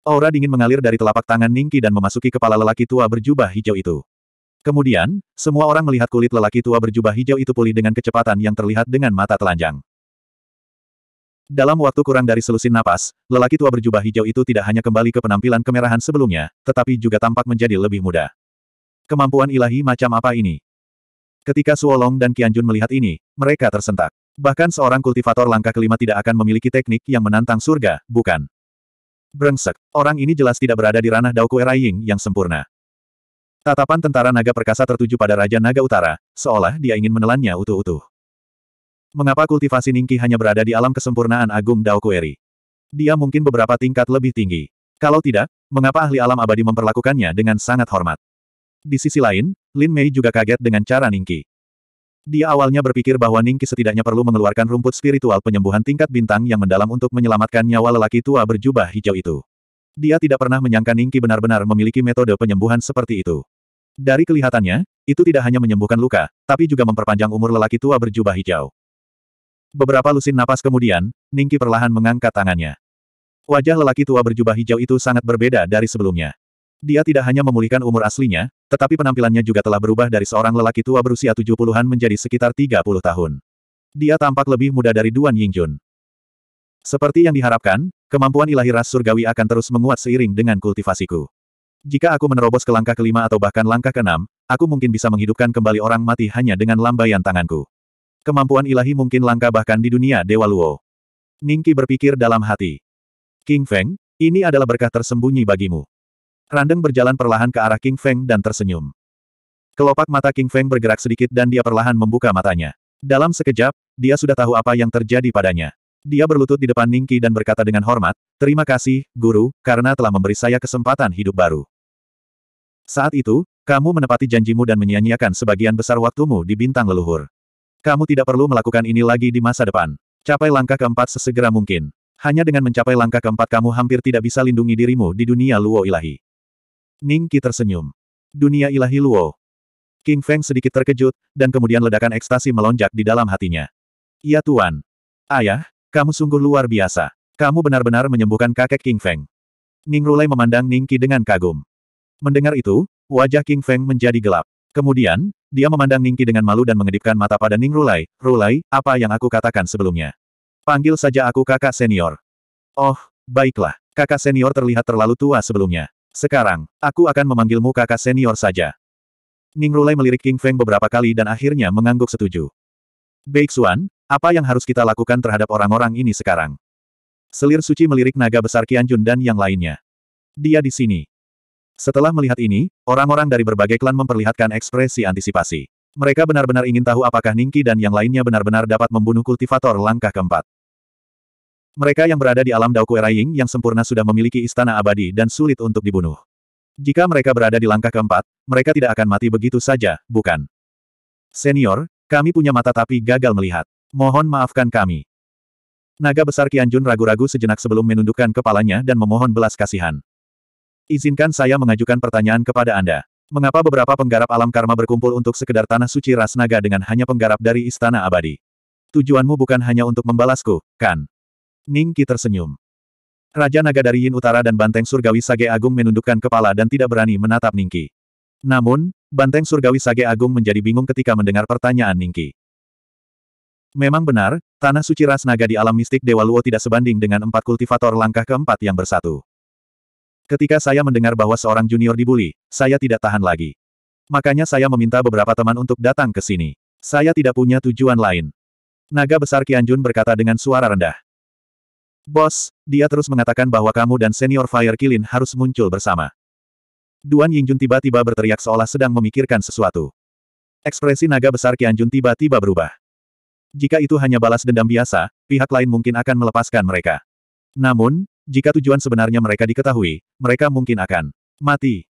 Aura dingin mengalir dari telapak tangan Ningki dan memasuki kepala lelaki tua berjubah hijau itu. Kemudian, semua orang melihat kulit lelaki tua berjubah hijau itu pulih dengan kecepatan yang terlihat dengan mata telanjang. Dalam waktu kurang dari selusin napas, lelaki tua berjubah hijau itu tidak hanya kembali ke penampilan kemerahan sebelumnya, tetapi juga tampak menjadi lebih muda. Kemampuan ilahi macam apa ini? Ketika Suolong dan Qianjun melihat ini, mereka tersentak. Bahkan seorang kultivator langkah kelima tidak akan memiliki teknik yang menantang surga, bukan? Brengsek, orang ini jelas tidak berada di ranah Kue Raiying yang sempurna. Tatapan tentara naga perkasa tertuju pada Raja Naga Utara, seolah dia ingin menelannya utuh-utuh. Mengapa kultivasi Ningki hanya berada di alam kesempurnaan agung Dao Kueri? Dia mungkin beberapa tingkat lebih tinggi. Kalau tidak, mengapa ahli alam abadi memperlakukannya dengan sangat hormat? Di sisi lain, Lin Mei juga kaget dengan cara Ningki. Dia awalnya berpikir bahwa Ningki setidaknya perlu mengeluarkan rumput spiritual penyembuhan tingkat bintang yang mendalam untuk menyelamatkan nyawa lelaki tua berjubah hijau itu. Dia tidak pernah menyangka Ningki benar-benar memiliki metode penyembuhan seperti itu. Dari kelihatannya, itu tidak hanya menyembuhkan luka, tapi juga memperpanjang umur lelaki tua berjubah hijau. Beberapa lusin napas kemudian, Ningki perlahan mengangkat tangannya. Wajah lelaki tua berjubah hijau itu sangat berbeda dari sebelumnya. Dia tidak hanya memulihkan umur aslinya, tetapi penampilannya juga telah berubah dari seorang lelaki tua berusia 70-an menjadi sekitar 30 tahun. Dia tampak lebih muda dari Duan Yingjun. Seperti yang diharapkan, kemampuan ilahi ras surgawi akan terus menguat seiring dengan kultivasiku. Jika aku menerobos ke langkah kelima atau bahkan langkah keenam, aku mungkin bisa menghidupkan kembali orang mati hanya dengan lambaian tanganku. Kemampuan ilahi mungkin langka bahkan di dunia Dewa Luo. Ningki berpikir dalam hati. King Feng, ini adalah berkah tersembunyi bagimu. Randeng berjalan perlahan ke arah King Feng dan tersenyum. Kelopak mata King Feng bergerak sedikit dan dia perlahan membuka matanya. Dalam sekejap, dia sudah tahu apa yang terjadi padanya. Dia berlutut di depan Ningki dan berkata dengan hormat, Terima kasih, Guru, karena telah memberi saya kesempatan hidup baru. Saat itu, kamu menepati janjimu dan menyia-nyiakan sebagian besar waktumu di bintang leluhur. Kamu tidak perlu melakukan ini lagi di masa depan. Capai langkah keempat sesegera mungkin. Hanya dengan mencapai langkah keempat kamu hampir tidak bisa lindungi dirimu di dunia Luo Ilahi. Ning Qi tersenyum. Dunia ilahi Luo. King Feng sedikit terkejut, dan kemudian ledakan ekstasi melonjak di dalam hatinya. Ya Tuan. Ayah, kamu sungguh luar biasa. Kamu benar-benar menyembuhkan kakek King Feng. Ning Rulai memandang Ning Qi dengan kagum. Mendengar itu, wajah King Feng menjadi gelap. Kemudian, dia memandang Ning Qi dengan malu dan mengedipkan mata pada Ning Rulai, Rulai, apa yang aku katakan sebelumnya? Panggil saja aku kakak senior. Oh, baiklah, kakak senior terlihat terlalu tua sebelumnya. Sekarang, aku akan memanggilmu kakak senior saja. Ning Rulai melirik King Feng beberapa kali dan akhirnya mengangguk setuju. Baik Xuan, apa yang harus kita lakukan terhadap orang-orang ini sekarang? Selir suci melirik naga besar Qianjun dan yang lainnya. Dia di sini. Setelah melihat ini, orang-orang dari berbagai klan memperlihatkan ekspresi antisipasi. Mereka benar-benar ingin tahu apakah Ningki dan yang lainnya benar-benar dapat membunuh kultivator langkah keempat. Mereka yang berada di alam Daokueraying yang sempurna sudah memiliki istana abadi dan sulit untuk dibunuh. Jika mereka berada di langkah keempat, mereka tidak akan mati begitu saja, bukan? Senior, kami punya mata tapi gagal melihat. Mohon maafkan kami. Naga besar Kianjun ragu-ragu sejenak sebelum menundukkan kepalanya dan memohon belas kasihan. Izinkan saya mengajukan pertanyaan kepada Anda. Mengapa beberapa penggarap alam karma berkumpul untuk sekedar tanah suci ras naga dengan hanya penggarap dari istana abadi? Tujuanmu bukan hanya untuk membalasku, kan? Ning tersenyum. Raja Naga dari Yin Utara dan Banteng Surgawi Sage Agung menundukkan kepala dan tidak berani menatap Ningki. Namun, Banteng Surgawi Sage Agung menjadi bingung ketika mendengar pertanyaan Ningki. Memang benar, Tanah Suci Ras Naga di alam mistik Dewa Luo tidak sebanding dengan empat kultivator langkah keempat yang bersatu. Ketika saya mendengar bahwa seorang junior dibully, saya tidak tahan lagi. Makanya saya meminta beberapa teman untuk datang ke sini. Saya tidak punya tujuan lain. Naga besar Kianjun berkata dengan suara rendah. Bos, dia terus mengatakan bahwa kamu dan senior Fire Kilin harus muncul bersama. Duan Yingjun tiba-tiba berteriak seolah sedang memikirkan sesuatu. Ekspresi naga besar Qianjun tiba-tiba berubah. Jika itu hanya balas dendam biasa, pihak lain mungkin akan melepaskan mereka. Namun, jika tujuan sebenarnya mereka diketahui, mereka mungkin akan mati.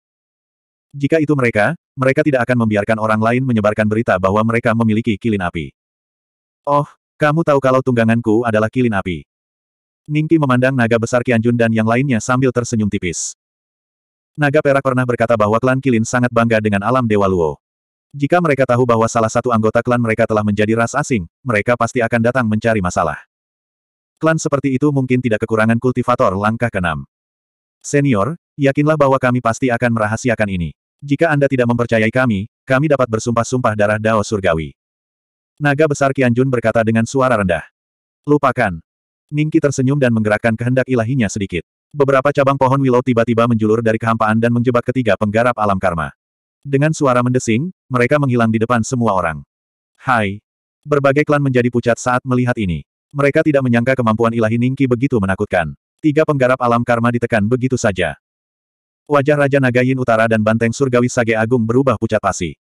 Jika itu mereka, mereka tidak akan membiarkan orang lain menyebarkan berita bahwa mereka memiliki kilin api. Oh, kamu tahu kalau tungganganku adalah kilin api. Ningki memandang naga besar Kianjun dan yang lainnya sambil tersenyum tipis. Naga Perak pernah berkata bahwa klan Kilin sangat bangga dengan alam Dewa Luo. Jika mereka tahu bahwa salah satu anggota klan mereka telah menjadi ras asing, mereka pasti akan datang mencari masalah. Klan seperti itu mungkin tidak kekurangan kultivator langkah keenam. Senior, yakinlah bahwa kami pasti akan merahasiakan ini. Jika Anda tidak mempercayai kami, kami dapat bersumpah-sumpah darah Dao Surgawi. Naga besar Kianjun berkata dengan suara rendah. Lupakan, Ningki tersenyum dan menggerakkan kehendak ilahinya sedikit. Beberapa cabang pohon willow tiba-tiba menjulur dari kehampaan dan menjebak ketiga penggarap alam karma. Dengan suara mendesing, mereka menghilang di depan semua orang. Hai! Berbagai klan menjadi pucat saat melihat ini. Mereka tidak menyangka kemampuan ilahi Ningki begitu menakutkan. Tiga penggarap alam karma ditekan begitu saja. Wajah Raja Nagayin Utara dan Banteng Surgawi Sage Agung berubah pucat pasi.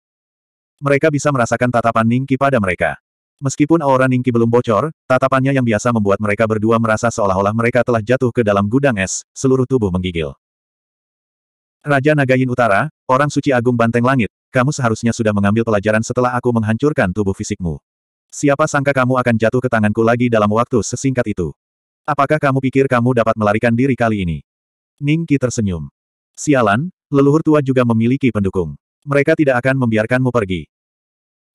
Mereka bisa merasakan tatapan Ningki pada mereka. Meskipun aura Ningki belum bocor, tatapannya yang biasa membuat mereka berdua merasa seolah-olah mereka telah jatuh ke dalam gudang es, seluruh tubuh menggigil. Raja Nagayin Utara, orang suci agung banteng langit, kamu seharusnya sudah mengambil pelajaran setelah aku menghancurkan tubuh fisikmu. Siapa sangka kamu akan jatuh ke tanganku lagi dalam waktu sesingkat itu? Apakah kamu pikir kamu dapat melarikan diri kali ini? Ningki tersenyum. Sialan, leluhur tua juga memiliki pendukung. Mereka tidak akan membiarkanmu pergi.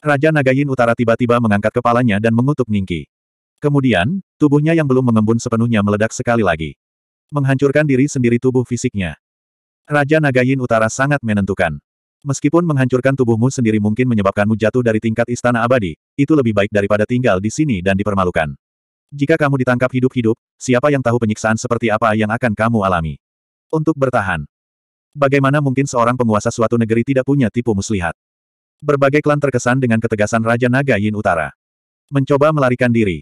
Raja Nagayin Utara tiba-tiba mengangkat kepalanya dan mengutuk Ningki. Kemudian, tubuhnya yang belum mengembun sepenuhnya meledak sekali lagi. Menghancurkan diri sendiri tubuh fisiknya. Raja Nagayin Utara sangat menentukan. Meskipun menghancurkan tubuhmu sendiri mungkin menyebabkanmu jatuh dari tingkat istana abadi, itu lebih baik daripada tinggal di sini dan dipermalukan. Jika kamu ditangkap hidup-hidup, siapa yang tahu penyiksaan seperti apa yang akan kamu alami? Untuk bertahan. Bagaimana mungkin seorang penguasa suatu negeri tidak punya tipu muslihat? Berbagai klan terkesan dengan ketegasan Raja Naga Yin Utara. Mencoba melarikan diri.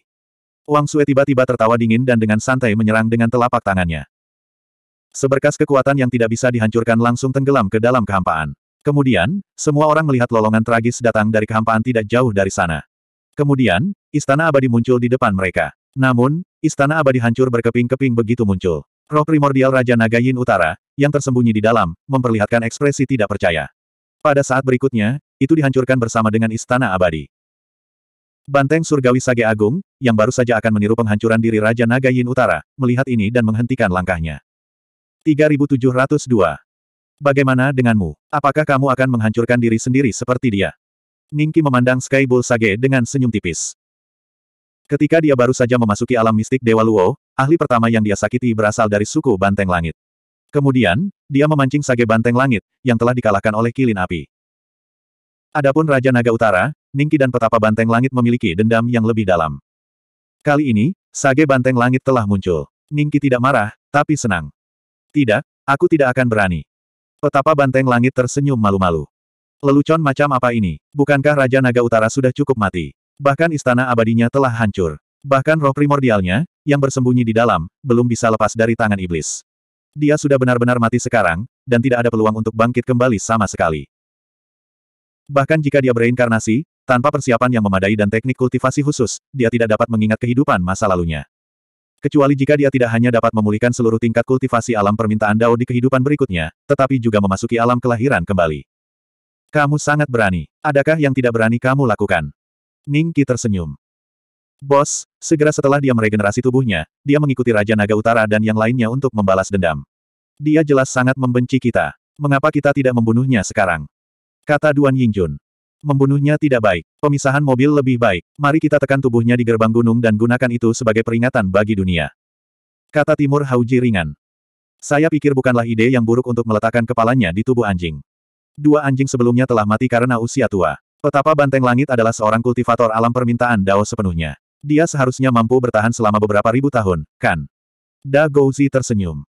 Wang Sue tiba-tiba tertawa dingin dan dengan santai menyerang dengan telapak tangannya. Seberkas kekuatan yang tidak bisa dihancurkan langsung tenggelam ke dalam kehampaan. Kemudian, semua orang melihat lolongan tragis datang dari kehampaan tidak jauh dari sana. Kemudian, istana abadi muncul di depan mereka. Namun, istana abadi hancur berkeping-keping begitu muncul. Roh primordial Raja Naga Yin Utara, yang tersembunyi di dalam, memperlihatkan ekspresi tidak percaya. Pada saat berikutnya, itu dihancurkan bersama dengan Istana Abadi. Banteng Surgawi Sage Agung, yang baru saja akan meniru penghancuran diri Raja Naga Yin Utara, melihat ini dan menghentikan langkahnya. 3702. Bagaimana denganmu? Apakah kamu akan menghancurkan diri sendiri seperti dia? Ningki memandang Sky Sage dengan senyum tipis. Ketika dia baru saja memasuki alam mistik Dewa Luo, ahli pertama yang dia sakiti berasal dari suku Banteng Langit. Kemudian, dia memancing Sage Banteng Langit, yang telah dikalahkan oleh Kilin Api. Adapun Raja Naga Utara, Ningki dan Petapa Banteng Langit memiliki dendam yang lebih dalam. Kali ini, Sage Banteng Langit telah muncul. Ningki tidak marah, tapi senang. Tidak, aku tidak akan berani. Petapa Banteng Langit tersenyum malu-malu. Lelucon macam apa ini? Bukankah Raja Naga Utara sudah cukup mati? Bahkan istana abadinya telah hancur. Bahkan roh primordialnya, yang bersembunyi di dalam, belum bisa lepas dari tangan iblis. Dia sudah benar-benar mati sekarang, dan tidak ada peluang untuk bangkit kembali sama sekali. Bahkan jika dia bereinkarnasi, tanpa persiapan yang memadai dan teknik kultivasi khusus, dia tidak dapat mengingat kehidupan masa lalunya. Kecuali jika dia tidak hanya dapat memulihkan seluruh tingkat kultivasi alam permintaan Dao di kehidupan berikutnya, tetapi juga memasuki alam kelahiran kembali. Kamu sangat berani. Adakah yang tidak berani kamu lakukan? Ning Ningki tersenyum. Bos, segera setelah dia meregenerasi tubuhnya, dia mengikuti Raja Naga Utara dan yang lainnya untuk membalas dendam. Dia jelas sangat membenci kita. Mengapa kita tidak membunuhnya sekarang? Kata Duan Yingjun. Membunuhnya tidak baik. Pemisahan mobil lebih baik. Mari kita tekan tubuhnya di gerbang gunung dan gunakan itu sebagai peringatan bagi dunia. Kata Timur Hauji ringan. Saya pikir bukanlah ide yang buruk untuk meletakkan kepalanya di tubuh anjing. Dua anjing sebelumnya telah mati karena usia tua. Petapa Banteng Langit adalah seorang kultivator alam permintaan Dao sepenuhnya. Dia seharusnya mampu bertahan selama beberapa ribu tahun, kan? Da Gouzi tersenyum.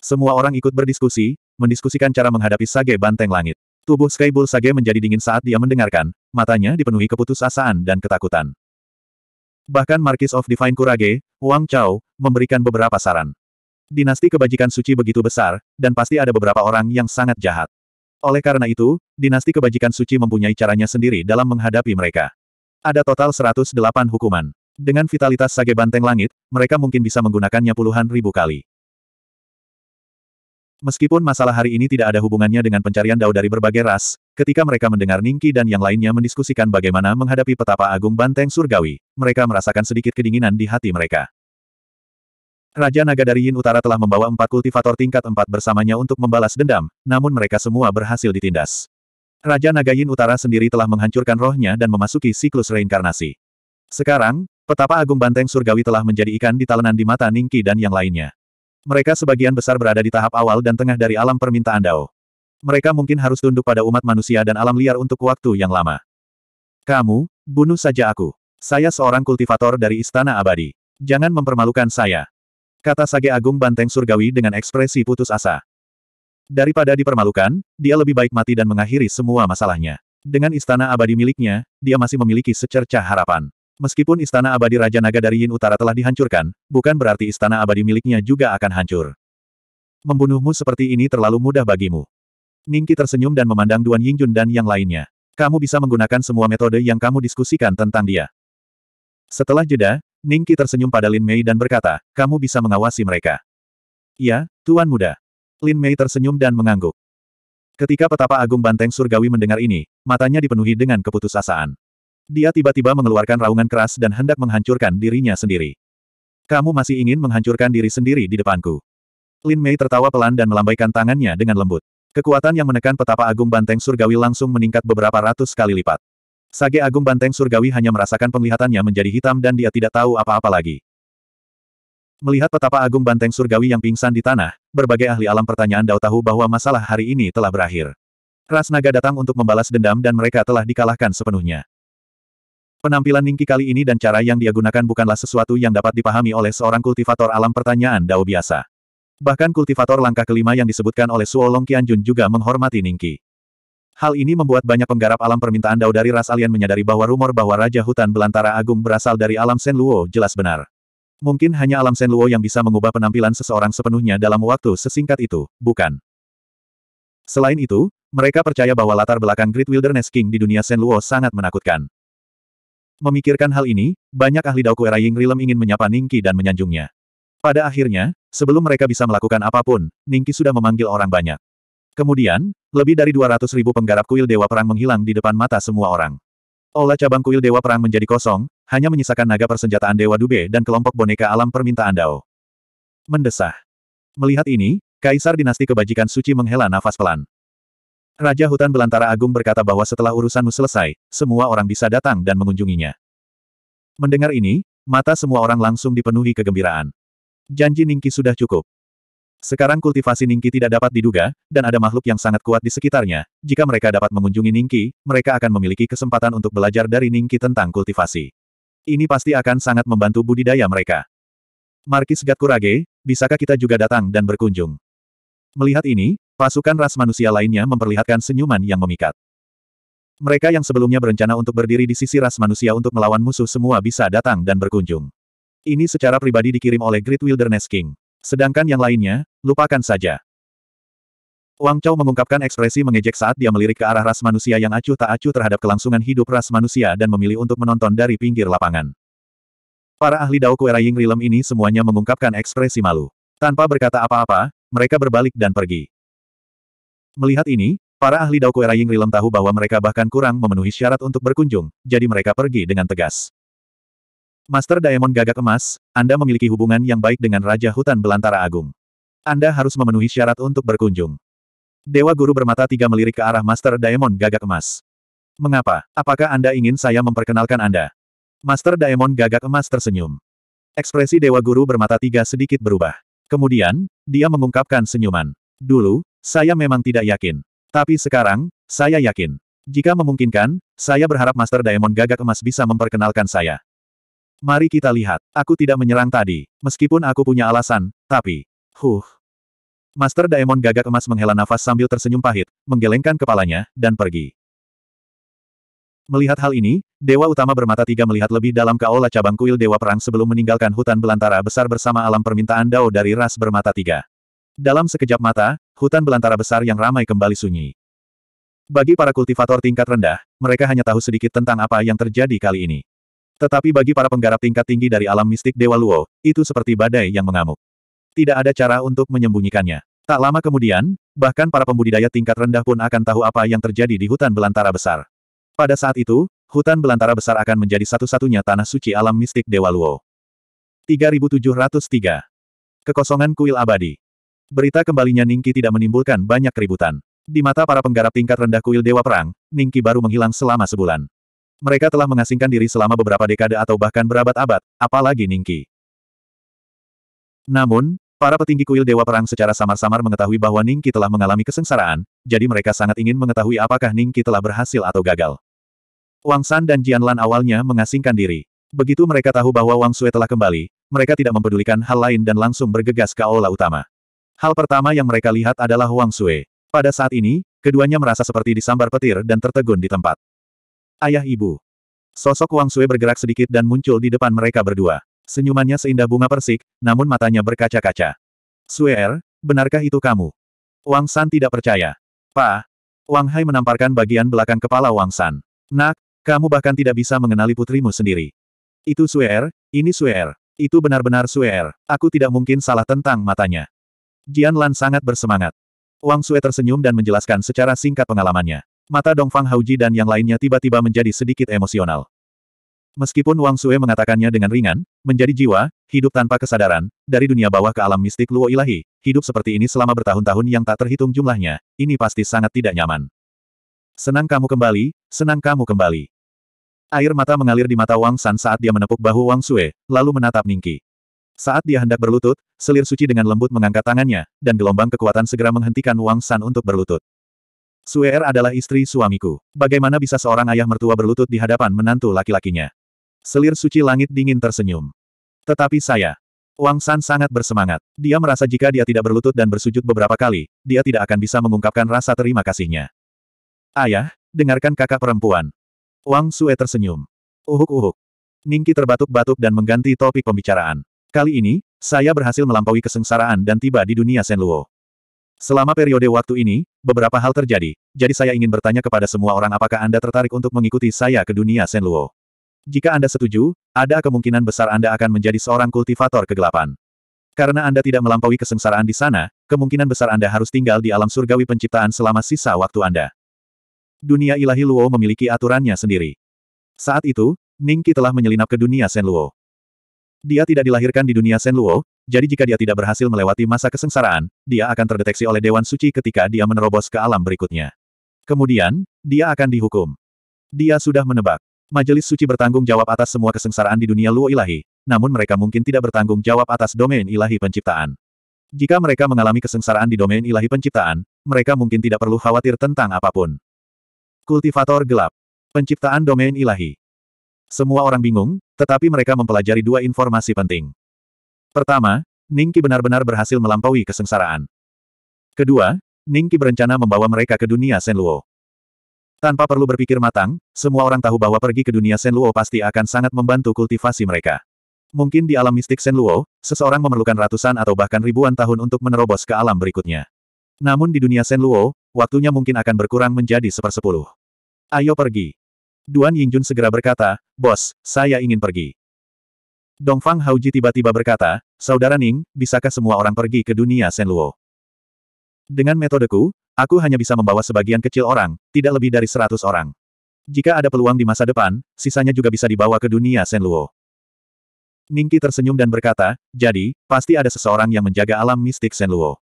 Semua orang ikut berdiskusi, mendiskusikan cara menghadapi Sage Banteng Langit. Tubuh Sky Bull Sage menjadi dingin saat dia mendengarkan, matanya dipenuhi keputusasaan dan ketakutan. Bahkan Markis of Divine Kurage, Wang Chao, memberikan beberapa saran. Dinasti kebajikan suci begitu besar, dan pasti ada beberapa orang yang sangat jahat. Oleh karena itu, dinasti kebajikan suci mempunyai caranya sendiri dalam menghadapi mereka. Ada total 108 hukuman. Dengan vitalitas Sage Banteng Langit, mereka mungkin bisa menggunakannya puluhan ribu kali. Meskipun masalah hari ini tidak ada hubungannya dengan pencarian dao dari berbagai ras, ketika mereka mendengar Ningki dan yang lainnya mendiskusikan bagaimana menghadapi petapa agung banteng surgawi, mereka merasakan sedikit kedinginan di hati mereka. Raja Naga dari Yin Utara telah membawa empat kultivator tingkat empat bersamanya untuk membalas dendam, namun mereka semua berhasil ditindas. Raja Naga Yin Utara sendiri telah menghancurkan rohnya dan memasuki siklus reinkarnasi. Sekarang, petapa agung banteng surgawi telah menjadi ikan di talenan di mata Ningki dan yang lainnya. Mereka sebagian besar berada di tahap awal dan tengah dari alam permintaan Dao. Mereka mungkin harus tunduk pada umat manusia dan alam liar untuk waktu yang lama. Kamu, bunuh saja aku. Saya seorang kultivator dari Istana Abadi. Jangan mempermalukan saya. Kata Sage Agung Banteng Surgawi dengan ekspresi putus asa. Daripada dipermalukan, dia lebih baik mati dan mengakhiri semua masalahnya. Dengan istana abadi miliknya, dia masih memiliki secercah harapan. Meskipun istana abadi Raja Naga dari Yin Utara telah dihancurkan, bukan berarti istana abadi miliknya juga akan hancur. Membunuhmu seperti ini terlalu mudah bagimu. Ningki tersenyum dan memandang Duan Yingjun dan yang lainnya. Kamu bisa menggunakan semua metode yang kamu diskusikan tentang dia. Setelah jeda, Ningki tersenyum pada Lin Mei dan berkata, kamu bisa mengawasi mereka. Ya, Tuan Muda. Lin Mei tersenyum dan mengangguk. Ketika petapa agung banteng surgawi mendengar ini, matanya dipenuhi dengan keputusasaan. Dia tiba-tiba mengeluarkan raungan keras dan hendak menghancurkan dirinya sendiri. Kamu masih ingin menghancurkan diri sendiri di depanku. Lin Mei tertawa pelan dan melambaikan tangannya dengan lembut. Kekuatan yang menekan petapa Agung Banteng Surgawi langsung meningkat beberapa ratus kali lipat. Sage Agung Banteng Surgawi hanya merasakan penglihatannya menjadi hitam dan dia tidak tahu apa-apa lagi. Melihat petapa Agung Banteng Surgawi yang pingsan di tanah, berbagai ahli alam pertanyaan Dao tahu bahwa masalah hari ini telah berakhir. Ras naga datang untuk membalas dendam dan mereka telah dikalahkan sepenuhnya. Penampilan Ningki kali ini dan cara yang dia gunakan bukanlah sesuatu yang dapat dipahami oleh seorang kultivator alam pertanyaan Dao biasa. Bahkan kultivator langkah kelima yang disebutkan oleh Suolong Qianjun juga menghormati Ningki. Hal ini membuat banyak penggarap alam permintaan Dao dari ras alien menyadari bahwa rumor bahwa Raja Hutan Belantara Agung berasal dari alam Luo jelas benar. Mungkin hanya alam Luo yang bisa mengubah penampilan seseorang sepenuhnya dalam waktu sesingkat itu, bukan? Selain itu, mereka percaya bahwa latar belakang Great Wilderness King di dunia Luo sangat menakutkan. Memikirkan hal ini, banyak ahli Dao Kuera Rilem ingin menyapa Ningki dan menyanjungnya. Pada akhirnya, sebelum mereka bisa melakukan apapun, Ningki sudah memanggil orang banyak. Kemudian, lebih dari 200 ribu penggarap kuil Dewa Perang menghilang di depan mata semua orang. Olah cabang kuil Dewa Perang menjadi kosong, hanya menyisakan naga persenjataan Dewa Dube dan kelompok boneka alam permintaan Dao. Mendesah. Melihat ini, Kaisar Dinasti Kebajikan Suci menghela nafas pelan. Raja Hutan Belantara Agung berkata bahwa setelah urusanmu selesai, semua orang bisa datang dan mengunjunginya. Mendengar ini, mata semua orang langsung dipenuhi kegembiraan. Janji Ningki sudah cukup. Sekarang kultivasi Ningki tidak dapat diduga, dan ada makhluk yang sangat kuat di sekitarnya. Jika mereka dapat mengunjungi Ningki, mereka akan memiliki kesempatan untuk belajar dari Ningki tentang kultivasi. Ini pasti akan sangat membantu budidaya mereka. Markis Gakurage, bisakah kita juga datang dan berkunjung? Melihat ini, Pasukan ras manusia lainnya memperlihatkan senyuman yang memikat. Mereka yang sebelumnya berencana untuk berdiri di sisi ras manusia untuk melawan musuh semua bisa datang dan berkunjung. Ini secara pribadi dikirim oleh Great Wilderness King. Sedangkan yang lainnya, lupakan saja. Wang Chao mengungkapkan ekspresi mengejek saat dia melirik ke arah ras manusia yang acuh tak acuh terhadap kelangsungan hidup ras manusia dan memilih untuk menonton dari pinggir lapangan. Para ahli Dao Kuera Ying Rilem ini semuanya mengungkapkan ekspresi malu. Tanpa berkata apa-apa, mereka berbalik dan pergi. Melihat ini, para ahli Dao Kue Raying Rilem tahu bahwa mereka bahkan kurang memenuhi syarat untuk berkunjung, jadi mereka pergi dengan tegas. Master Daemon Gagak Emas, Anda memiliki hubungan yang baik dengan Raja Hutan Belantara Agung. Anda harus memenuhi syarat untuk berkunjung. Dewa Guru Bermata Tiga melirik ke arah Master Daemon Gagak Emas. Mengapa? Apakah Anda ingin saya memperkenalkan Anda? Master Daemon Gagak Emas tersenyum. Ekspresi Dewa Guru Bermata Tiga sedikit berubah. Kemudian, dia mengungkapkan senyuman. Dulu, saya memang tidak yakin. Tapi sekarang, saya yakin. Jika memungkinkan, saya berharap Master Diamond Gagak Emas bisa memperkenalkan saya. Mari kita lihat. Aku tidak menyerang tadi, meskipun aku punya alasan, tapi... Huh. Master Daemon gagak emas menghela nafas sambil tersenyum pahit, menggelengkan kepalanya, dan pergi. Melihat hal ini, Dewa Utama Bermata Tiga melihat lebih dalam ke aula cabang kuil Dewa Perang sebelum meninggalkan hutan belantara besar bersama alam permintaan Dao dari ras Bermata Tiga. Dalam sekejap mata, hutan belantara besar yang ramai kembali sunyi. Bagi para kultivator tingkat rendah, mereka hanya tahu sedikit tentang apa yang terjadi kali ini. Tetapi bagi para penggarap tingkat tinggi dari alam mistik Dewa Luo, itu seperti badai yang mengamuk. Tidak ada cara untuk menyembunyikannya. Tak lama kemudian, bahkan para pembudidaya tingkat rendah pun akan tahu apa yang terjadi di hutan belantara besar. Pada saat itu, hutan belantara besar akan menjadi satu-satunya tanah suci alam mistik Dewa Luo. 3703. Kekosongan Kuil Abadi berita kembalinya Ningki tidak menimbulkan banyak keributan. Di mata para penggarap tingkat rendah kuil Dewa Perang, Ningki baru menghilang selama sebulan. Mereka telah mengasingkan diri selama beberapa dekade atau bahkan berabad-abad, apalagi Ningki. Namun, para petinggi kuil Dewa Perang secara samar-samar mengetahui bahwa Ningki telah mengalami kesengsaraan, jadi mereka sangat ingin mengetahui apakah Ningki telah berhasil atau gagal. Wang San dan Jian Lan awalnya mengasingkan diri. Begitu mereka tahu bahwa Wang Sui telah kembali, mereka tidak mempedulikan hal lain dan langsung bergegas ke aula utama. Hal pertama yang mereka lihat adalah Wang Sui. Pada saat ini, keduanya merasa seperti disambar petir dan tertegun di tempat. Ayah ibu. Sosok Wang Sui bergerak sedikit dan muncul di depan mereka berdua. Senyumannya seindah bunga persik, namun matanya berkaca-kaca. Suer, benarkah itu kamu? Wang San tidak percaya. Pa, Wang Hai menamparkan bagian belakang kepala Wang San. Nak, kamu bahkan tidak bisa mengenali putrimu sendiri. Itu Suer, ini Suer. Itu benar-benar Suer. Aku tidak mungkin salah tentang matanya. Jian Lan sangat bersemangat. Wang Sue tersenyum dan menjelaskan secara singkat pengalamannya. Mata Dongfang Hauji dan yang lainnya tiba-tiba menjadi sedikit emosional. Meskipun Wang Sue mengatakannya dengan ringan, menjadi jiwa, hidup tanpa kesadaran, dari dunia bawah ke alam mistik Luo Ilahi, hidup seperti ini selama bertahun-tahun yang tak terhitung jumlahnya, ini pasti sangat tidak nyaman. Senang kamu kembali, senang kamu kembali. Air mata mengalir di mata Wang San saat dia menepuk bahu Wang Sue, lalu menatap Ningki. Saat dia hendak berlutut, selir suci dengan lembut mengangkat tangannya, dan gelombang kekuatan segera menghentikan Wang San untuk berlutut. Suer adalah istri suamiku. Bagaimana bisa seorang ayah mertua berlutut di hadapan menantu laki-lakinya? Selir suci langit dingin tersenyum. Tetapi saya. Wang San sangat bersemangat. Dia merasa jika dia tidak berlutut dan bersujud beberapa kali, dia tidak akan bisa mengungkapkan rasa terima kasihnya. Ayah, dengarkan kakak perempuan. Wang Sue tersenyum. Uhuk-uhuk. Ningki terbatuk-batuk dan mengganti topik pembicaraan. Kali ini, saya berhasil melampaui kesengsaraan dan tiba di dunia Senluo. Selama periode waktu ini, beberapa hal terjadi, jadi saya ingin bertanya kepada semua orang apakah Anda tertarik untuk mengikuti saya ke dunia Senluo. Jika Anda setuju, ada kemungkinan besar Anda akan menjadi seorang kultivator kegelapan. Karena Anda tidak melampaui kesengsaraan di sana, kemungkinan besar Anda harus tinggal di alam surgawi penciptaan selama sisa waktu Anda. Dunia ilahi Luo memiliki aturannya sendiri. Saat itu, Ningki telah menyelinap ke dunia Senluo. Dia tidak dilahirkan di dunia Senluo, jadi jika dia tidak berhasil melewati masa kesengsaraan, dia akan terdeteksi oleh Dewan Suci ketika dia menerobos ke alam berikutnya. Kemudian, dia akan dihukum. Dia sudah menebak. Majelis Suci bertanggung jawab atas semua kesengsaraan di dunia Luo Ilahi, namun mereka mungkin tidak bertanggung jawab atas domain ilahi penciptaan. Jika mereka mengalami kesengsaraan di domain ilahi penciptaan, mereka mungkin tidak perlu khawatir tentang apapun. Kultivator Gelap Penciptaan Domain Ilahi semua orang bingung, tetapi mereka mempelajari dua informasi penting. Pertama, Ningki benar-benar berhasil melampaui kesengsaraan. Kedua, Ningki berencana membawa mereka ke dunia Senluo. Tanpa perlu berpikir matang, semua orang tahu bahwa pergi ke dunia Senluo pasti akan sangat membantu kultivasi mereka. Mungkin di alam mistik Senluo, seseorang memerlukan ratusan atau bahkan ribuan tahun untuk menerobos ke alam berikutnya. Namun di dunia Senluo, waktunya mungkin akan berkurang menjadi sepersepuluh. Ayo pergi. Duan Yingjun segera berkata, Bos, saya ingin pergi. Dongfang Haoji tiba-tiba berkata, Saudara Ning, bisakah semua orang pergi ke dunia Senluo? Dengan metodeku, aku hanya bisa membawa sebagian kecil orang, tidak lebih dari seratus orang. Jika ada peluang di masa depan, sisanya juga bisa dibawa ke dunia Senluo. Ningki tersenyum dan berkata, jadi, pasti ada seseorang yang menjaga alam mistik Senluo.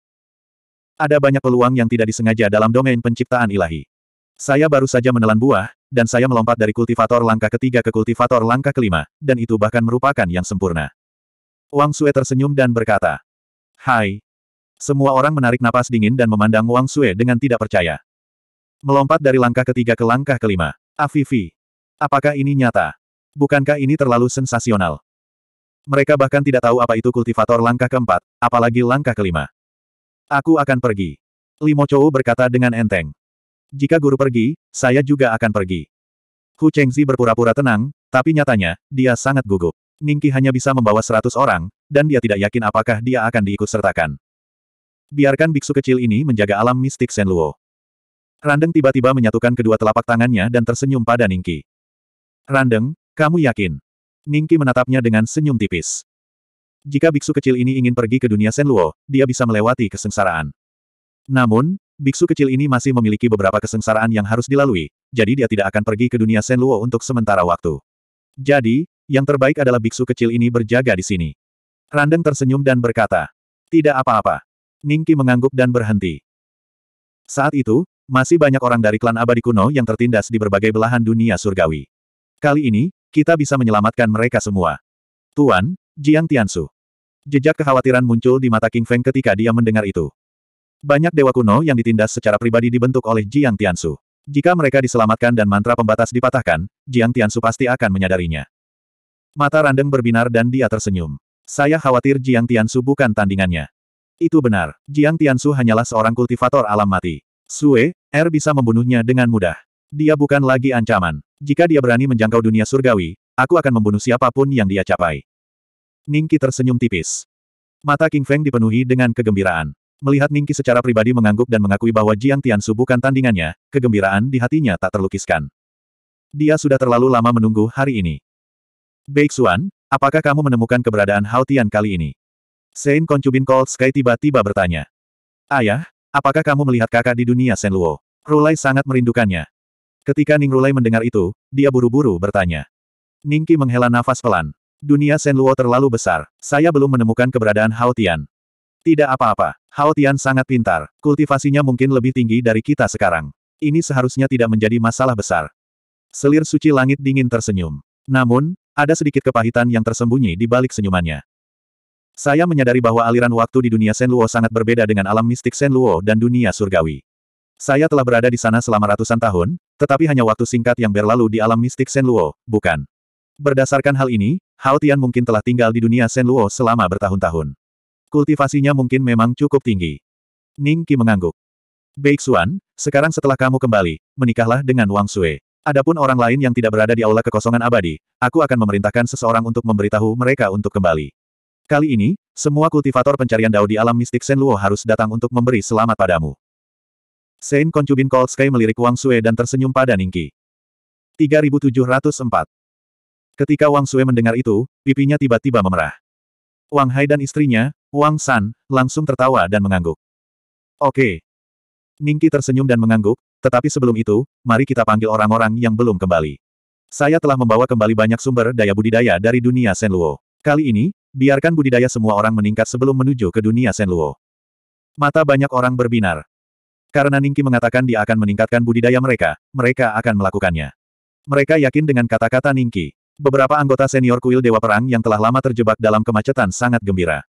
Ada banyak peluang yang tidak disengaja dalam domain penciptaan ilahi. Saya baru saja menelan buah, dan saya melompat dari kultivator langkah ketiga ke kultivator langkah kelima, dan itu bahkan merupakan yang sempurna. Wang Sue tersenyum dan berkata, Hai. Semua orang menarik napas dingin dan memandang Wang Sue dengan tidak percaya. Melompat dari langkah ketiga ke langkah kelima. Afifi. Apakah ini nyata? Bukankah ini terlalu sensasional? Mereka bahkan tidak tahu apa itu kultivator langkah keempat, apalagi langkah kelima. Aku akan pergi. Limo Chou berkata dengan enteng. Jika guru pergi, saya juga akan pergi. Hu Chengzi berpura-pura tenang, tapi nyatanya, dia sangat gugup. Ningki hanya bisa membawa seratus orang, dan dia tidak yakin apakah dia akan diikutsertakan. Biarkan biksu kecil ini menjaga alam mistik Luo. Randeng tiba-tiba menyatukan kedua telapak tangannya dan tersenyum pada Ningki. Randeng, kamu yakin? Ningki menatapnya dengan senyum tipis. Jika biksu kecil ini ingin pergi ke dunia Luo, dia bisa melewati kesengsaraan. Namun, biksu kecil ini masih memiliki beberapa kesengsaraan yang harus dilalui, jadi dia tidak akan pergi ke dunia Sen Luo untuk sementara waktu. Jadi, yang terbaik adalah biksu kecil ini berjaga di sini. Randeng tersenyum dan berkata, tidak apa-apa. Ningki mengangguk dan berhenti. Saat itu, masih banyak orang dari klan abadi kuno yang tertindas di berbagai belahan dunia surgawi. Kali ini, kita bisa menyelamatkan mereka semua. Tuan, Jiang Tiansu. Jejak kekhawatiran muncul di mata King Feng ketika dia mendengar itu. Banyak dewa kuno yang ditindas secara pribadi dibentuk oleh Jiang Tiansu. Jika mereka diselamatkan dan mantra pembatas dipatahkan, Jiang Tiansu pasti akan menyadarinya. Mata Randeng berbinar dan dia tersenyum. Saya khawatir Jiang Tiansu bukan tandingannya. Itu benar, Jiang Tiansu hanyalah seorang kultivator alam mati. Sue, Er bisa membunuhnya dengan mudah. Dia bukan lagi ancaman. Jika dia berani menjangkau dunia surgawi, aku akan membunuh siapapun yang dia capai. Ningki tersenyum tipis. Mata King Feng dipenuhi dengan kegembiraan. Melihat Ningki secara pribadi mengangguk dan mengakui bahwa Jiang Su bukan tandingannya, kegembiraan di hatinya tak terlukiskan. Dia sudah terlalu lama menunggu hari ini. Beixuan, apakah kamu menemukan keberadaan Hao Tian kali ini? Sein Konchubin Cold Sky tiba-tiba bertanya. Ayah, apakah kamu melihat kakak di dunia Luo? Rulai sangat merindukannya. Ketika Ning Rulai mendengar itu, dia buru-buru bertanya. Ningki menghela nafas pelan. Dunia Luo terlalu besar. Saya belum menemukan keberadaan Hao Tian. Tidak apa-apa. Hao Tian sangat pintar. Kultivasinya mungkin lebih tinggi dari kita sekarang. Ini seharusnya tidak menjadi masalah besar. Selir suci langit dingin tersenyum. Namun, ada sedikit kepahitan yang tersembunyi di balik senyumannya. Saya menyadari bahwa aliran waktu di dunia Luo sangat berbeda dengan alam mistik Luo dan dunia surgawi. Saya telah berada di sana selama ratusan tahun, tetapi hanya waktu singkat yang berlalu di alam mistik Luo, bukan. Berdasarkan hal ini, Hao Tian mungkin telah tinggal di dunia Luo selama bertahun-tahun. Kultivasinya mungkin memang cukup tinggi. Ning Qi mengangguk. Baik Xuan, sekarang setelah kamu kembali, menikahlah dengan Wang Sue. Adapun orang lain yang tidak berada di aula kekosongan abadi, aku akan memerintahkan seseorang untuk memberitahu mereka untuk kembali. Kali ini, semua kultivator pencarian dao di alam mistik Luo harus datang untuk memberi selamat padamu. Sein Konchubin Cold Sky melirik Wang Sue dan tersenyum pada Ning Ningki. 3704 Ketika Wang Sue mendengar itu, pipinya tiba-tiba memerah. Wang Hai dan istrinya, Wang San, langsung tertawa dan mengangguk. Oke. Ningki tersenyum dan mengangguk, tetapi sebelum itu, mari kita panggil orang-orang yang belum kembali. Saya telah membawa kembali banyak sumber daya budidaya dari dunia Senluo. Kali ini, biarkan budidaya semua orang meningkat sebelum menuju ke dunia Senluo. Mata banyak orang berbinar. Karena Ningki mengatakan dia akan meningkatkan budidaya mereka, mereka akan melakukannya. Mereka yakin dengan kata-kata Ningki. Beberapa anggota senior kuil Dewa Perang yang telah lama terjebak dalam kemacetan sangat gembira.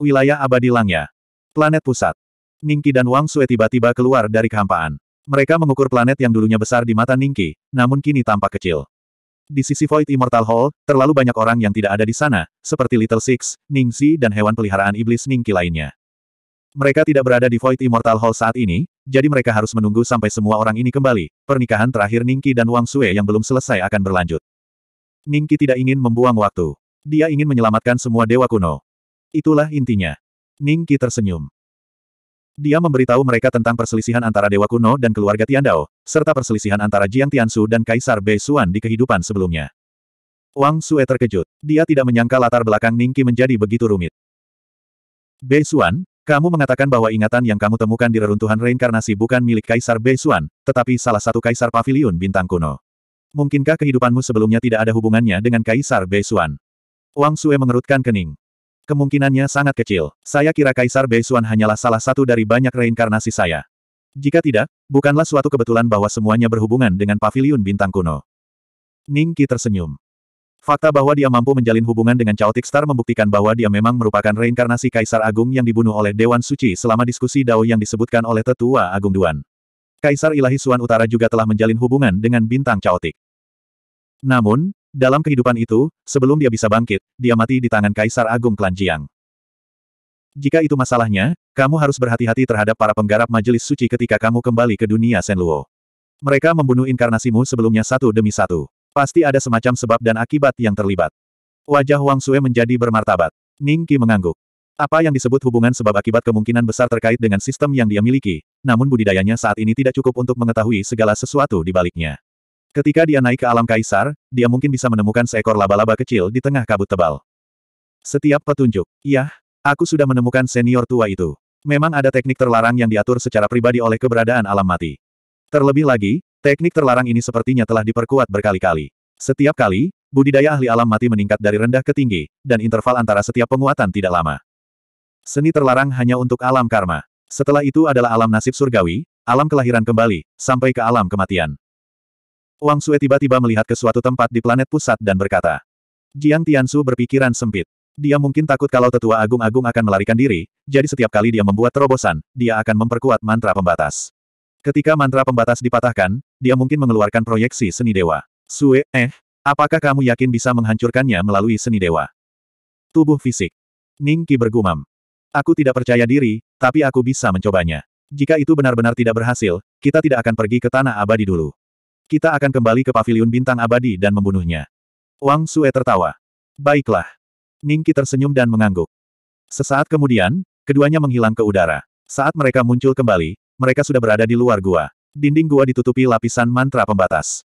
Wilayah abadi Langnya, Planet pusat. Ningki dan Wang Sue tiba-tiba keluar dari kehampaan. Mereka mengukur planet yang dulunya besar di mata Ningki, namun kini tampak kecil. Di sisi Void Immortal Hall, terlalu banyak orang yang tidak ada di sana, seperti Little Six, Ningxi dan hewan peliharaan iblis Ningki lainnya. Mereka tidak berada di Void Immortal Hall saat ini, jadi mereka harus menunggu sampai semua orang ini kembali. Pernikahan terakhir Ningki dan Wang Sue yang belum selesai akan berlanjut. Ningki tidak ingin membuang waktu. Dia ingin menyelamatkan semua dewa kuno. Itulah intinya. Ningki tersenyum. Dia memberitahu mereka tentang perselisihan antara Dewa Kuno dan keluarga Tian Dao, serta perselisihan antara Jiang Tiansu dan Kaisar Bei Xuan di kehidupan sebelumnya. Wang Sue terkejut. Dia tidak menyangka latar belakang Ningki menjadi begitu rumit. Bei Xuan, kamu mengatakan bahwa ingatan yang kamu temukan di reruntuhan reinkarnasi bukan milik Kaisar Bei Xuan, tetapi salah satu Kaisar Paviliun Bintang Kuno. Mungkinkah kehidupanmu sebelumnya tidak ada hubungannya dengan Kaisar Beisuan? Wang Sue mengerutkan kening. Kemungkinannya sangat kecil. Saya kira Kaisar Beisuan hanyalah salah satu dari banyak reinkarnasi saya. Jika tidak, bukanlah suatu kebetulan bahwa semuanya berhubungan dengan paviliun bintang kuno. Ning Qi tersenyum. Fakta bahwa dia mampu menjalin hubungan dengan Chaotic Star membuktikan bahwa dia memang merupakan reinkarnasi Kaisar Agung yang dibunuh oleh Dewan Suci selama diskusi Dao yang disebutkan oleh Tetua Agung Duan. Kaisar Ilahi Suan Utara juga telah menjalin hubungan dengan bintang Chaotic. Namun, dalam kehidupan itu, sebelum dia bisa bangkit, dia mati di tangan Kaisar Agung Klan Jiang. Jika itu masalahnya, kamu harus berhati-hati terhadap para penggarap majelis suci ketika kamu kembali ke dunia Senluo. Mereka membunuh inkarnasimu sebelumnya satu demi satu. Pasti ada semacam sebab dan akibat yang terlibat. Wajah Wang Sue menjadi bermartabat. Ning Qi mengangguk. Apa yang disebut hubungan sebab-akibat kemungkinan besar terkait dengan sistem yang dia miliki, namun budidayanya saat ini tidak cukup untuk mengetahui segala sesuatu di baliknya. Ketika dia naik ke alam kaisar, dia mungkin bisa menemukan seekor laba-laba kecil di tengah kabut tebal. Setiap petunjuk, yah, aku sudah menemukan senior tua itu. Memang ada teknik terlarang yang diatur secara pribadi oleh keberadaan alam mati. Terlebih lagi, teknik terlarang ini sepertinya telah diperkuat berkali-kali. Setiap kali, budidaya ahli alam mati meningkat dari rendah ke tinggi, dan interval antara setiap penguatan tidak lama. Seni terlarang hanya untuk alam karma. Setelah itu adalah alam nasib surgawi, alam kelahiran kembali, sampai ke alam kematian. Wang Sue tiba-tiba melihat ke suatu tempat di planet pusat dan berkata. Jiang Tiansu berpikiran sempit. Dia mungkin takut kalau tetua agung-agung akan melarikan diri, jadi setiap kali dia membuat terobosan, dia akan memperkuat mantra pembatas. Ketika mantra pembatas dipatahkan, dia mungkin mengeluarkan proyeksi seni dewa. Sue, eh, apakah kamu yakin bisa menghancurkannya melalui seni dewa? Tubuh fisik. Ningki bergumam. Aku tidak percaya diri, tapi aku bisa mencobanya. Jika itu benar-benar tidak berhasil, kita tidak akan pergi ke tanah abadi dulu. Kita akan kembali ke paviliun bintang abadi dan membunuhnya. Wang Sue tertawa. Baiklah. Ningki tersenyum dan mengangguk. Sesaat kemudian, keduanya menghilang ke udara. Saat mereka muncul kembali, mereka sudah berada di luar gua. Dinding gua ditutupi lapisan mantra pembatas.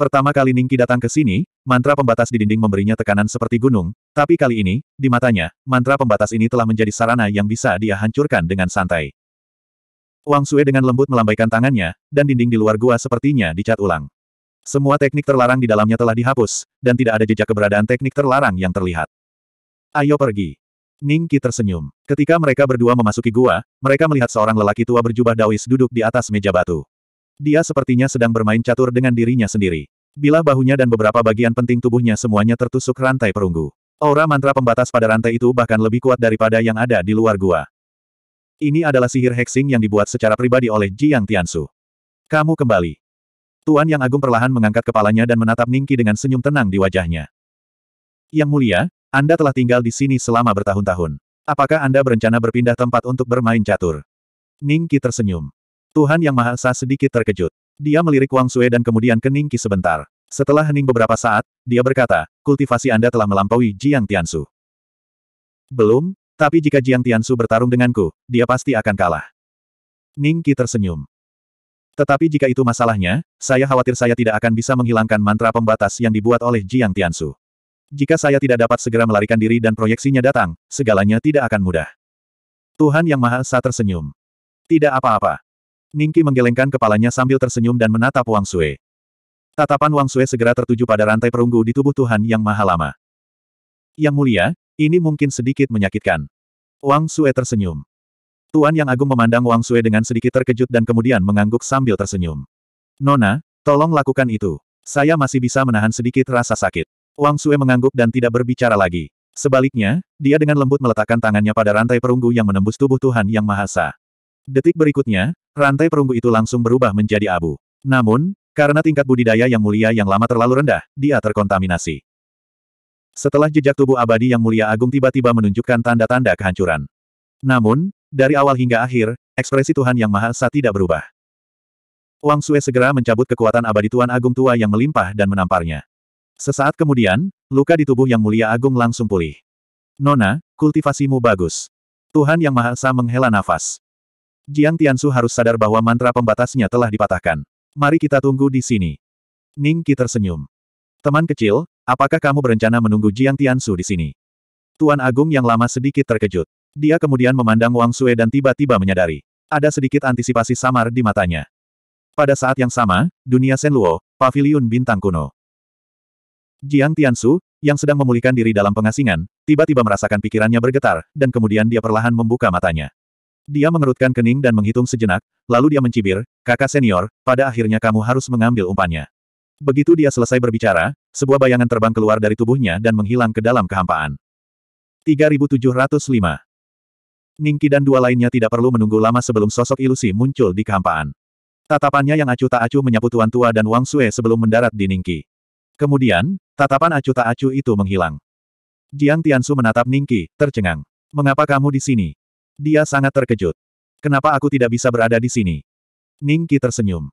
Pertama kali Ningki datang ke sini, mantra pembatas di dinding memberinya tekanan seperti gunung, tapi kali ini, di matanya, mantra pembatas ini telah menjadi sarana yang bisa dia hancurkan dengan santai. Wang Sue dengan lembut melambaikan tangannya, dan dinding di luar gua sepertinya dicat ulang. Semua teknik terlarang di dalamnya telah dihapus, dan tidak ada jejak keberadaan teknik terlarang yang terlihat. Ayo pergi. Ning Qi tersenyum. Ketika mereka berdua memasuki gua, mereka melihat seorang lelaki tua berjubah dawis duduk di atas meja batu. Dia sepertinya sedang bermain catur dengan dirinya sendiri. Bila bahunya dan beberapa bagian penting tubuhnya semuanya tertusuk rantai perunggu. Aura mantra pembatas pada rantai itu bahkan lebih kuat daripada yang ada di luar gua. Ini adalah sihir hexing yang dibuat secara pribadi oleh Jiang Tiansu. Kamu kembali. Tuan Yang Agung perlahan mengangkat kepalanya dan menatap Ningki dengan senyum tenang di wajahnya. Yang mulia, Anda telah tinggal di sini selama bertahun-tahun. Apakah Anda berencana berpindah tempat untuk bermain catur? Ningki tersenyum. Tuhan Yang Maha Esa sedikit terkejut. Dia melirik Wang Sue dan kemudian ke Ningki sebentar. Setelah hening beberapa saat, dia berkata, kultivasi Anda telah melampaui Jiang Tiansu. Belum, tapi jika Jiang Tiansu bertarung denganku, dia pasti akan kalah. Ning Qi tersenyum. Tetapi jika itu masalahnya, saya khawatir saya tidak akan bisa menghilangkan mantra pembatas yang dibuat oleh Jiang Tiansu. Jika saya tidak dapat segera melarikan diri dan proyeksinya datang, segalanya tidak akan mudah. Tuhan Yang Maha Esa tersenyum. Tidak apa-apa. Ningki menggelengkan kepalanya sambil tersenyum dan menatap Wang Sue. Tatapan Wang Sue segera tertuju pada rantai perunggu di tubuh Tuhan Yang Maha Lama. Yang mulia, ini mungkin sedikit menyakitkan. Wang Sue tersenyum. Tuan Yang Agung memandang Wang Sue dengan sedikit terkejut dan kemudian mengangguk sambil tersenyum. Nona, tolong lakukan itu. Saya masih bisa menahan sedikit rasa sakit. Wang Sue mengangguk dan tidak berbicara lagi. Sebaliknya, dia dengan lembut meletakkan tangannya pada rantai perunggu yang menembus tubuh Tuhan Yang Mahasa. Detik berikutnya, rantai perunggu itu langsung berubah menjadi abu. Namun, karena tingkat budidaya yang mulia yang lama terlalu rendah, dia terkontaminasi. Setelah jejak tubuh abadi yang mulia agung tiba-tiba menunjukkan tanda-tanda kehancuran. Namun, dari awal hingga akhir, ekspresi Tuhan Yang Maha Esa tidak berubah. Wang Sue segera mencabut kekuatan abadi Tuan Agung Tua yang melimpah dan menamparnya. Sesaat kemudian, luka di tubuh Yang Mulia Agung langsung pulih. Nona, kultivasimu bagus. Tuhan Yang Maha Esa menghela nafas. Jiang Tiansu harus sadar bahwa mantra pembatasnya telah dipatahkan. Mari kita tunggu di sini. Ning Qi tersenyum. Teman kecil, Apakah kamu berencana menunggu Jiang Tiansu di sini? Tuan Agung yang lama sedikit terkejut. Dia kemudian memandang Wang Sue dan tiba-tiba menyadari. Ada sedikit antisipasi samar di matanya. Pada saat yang sama, dunia Luo, paviliun bintang kuno. Jiang Tiansu, yang sedang memulihkan diri dalam pengasingan, tiba-tiba merasakan pikirannya bergetar, dan kemudian dia perlahan membuka matanya. Dia mengerutkan kening dan menghitung sejenak, lalu dia mencibir, kakak senior, pada akhirnya kamu harus mengambil umpannya. Begitu dia selesai berbicara, sebuah bayangan terbang keluar dari tubuhnya dan menghilang ke dalam kehampaan. 3705 Ningki dan dua lainnya tidak perlu menunggu lama sebelum sosok ilusi muncul di kehampaan. Tatapannya yang acuh tak acuh menyapu Tuan Tua dan Wang Sue sebelum mendarat di Ningki. Kemudian, tatapan acuh tak acuh itu menghilang. Jiang Tiansu menatap Ningki, tercengang. Mengapa kamu di sini? Dia sangat terkejut. Kenapa aku tidak bisa berada di sini? Ningki tersenyum.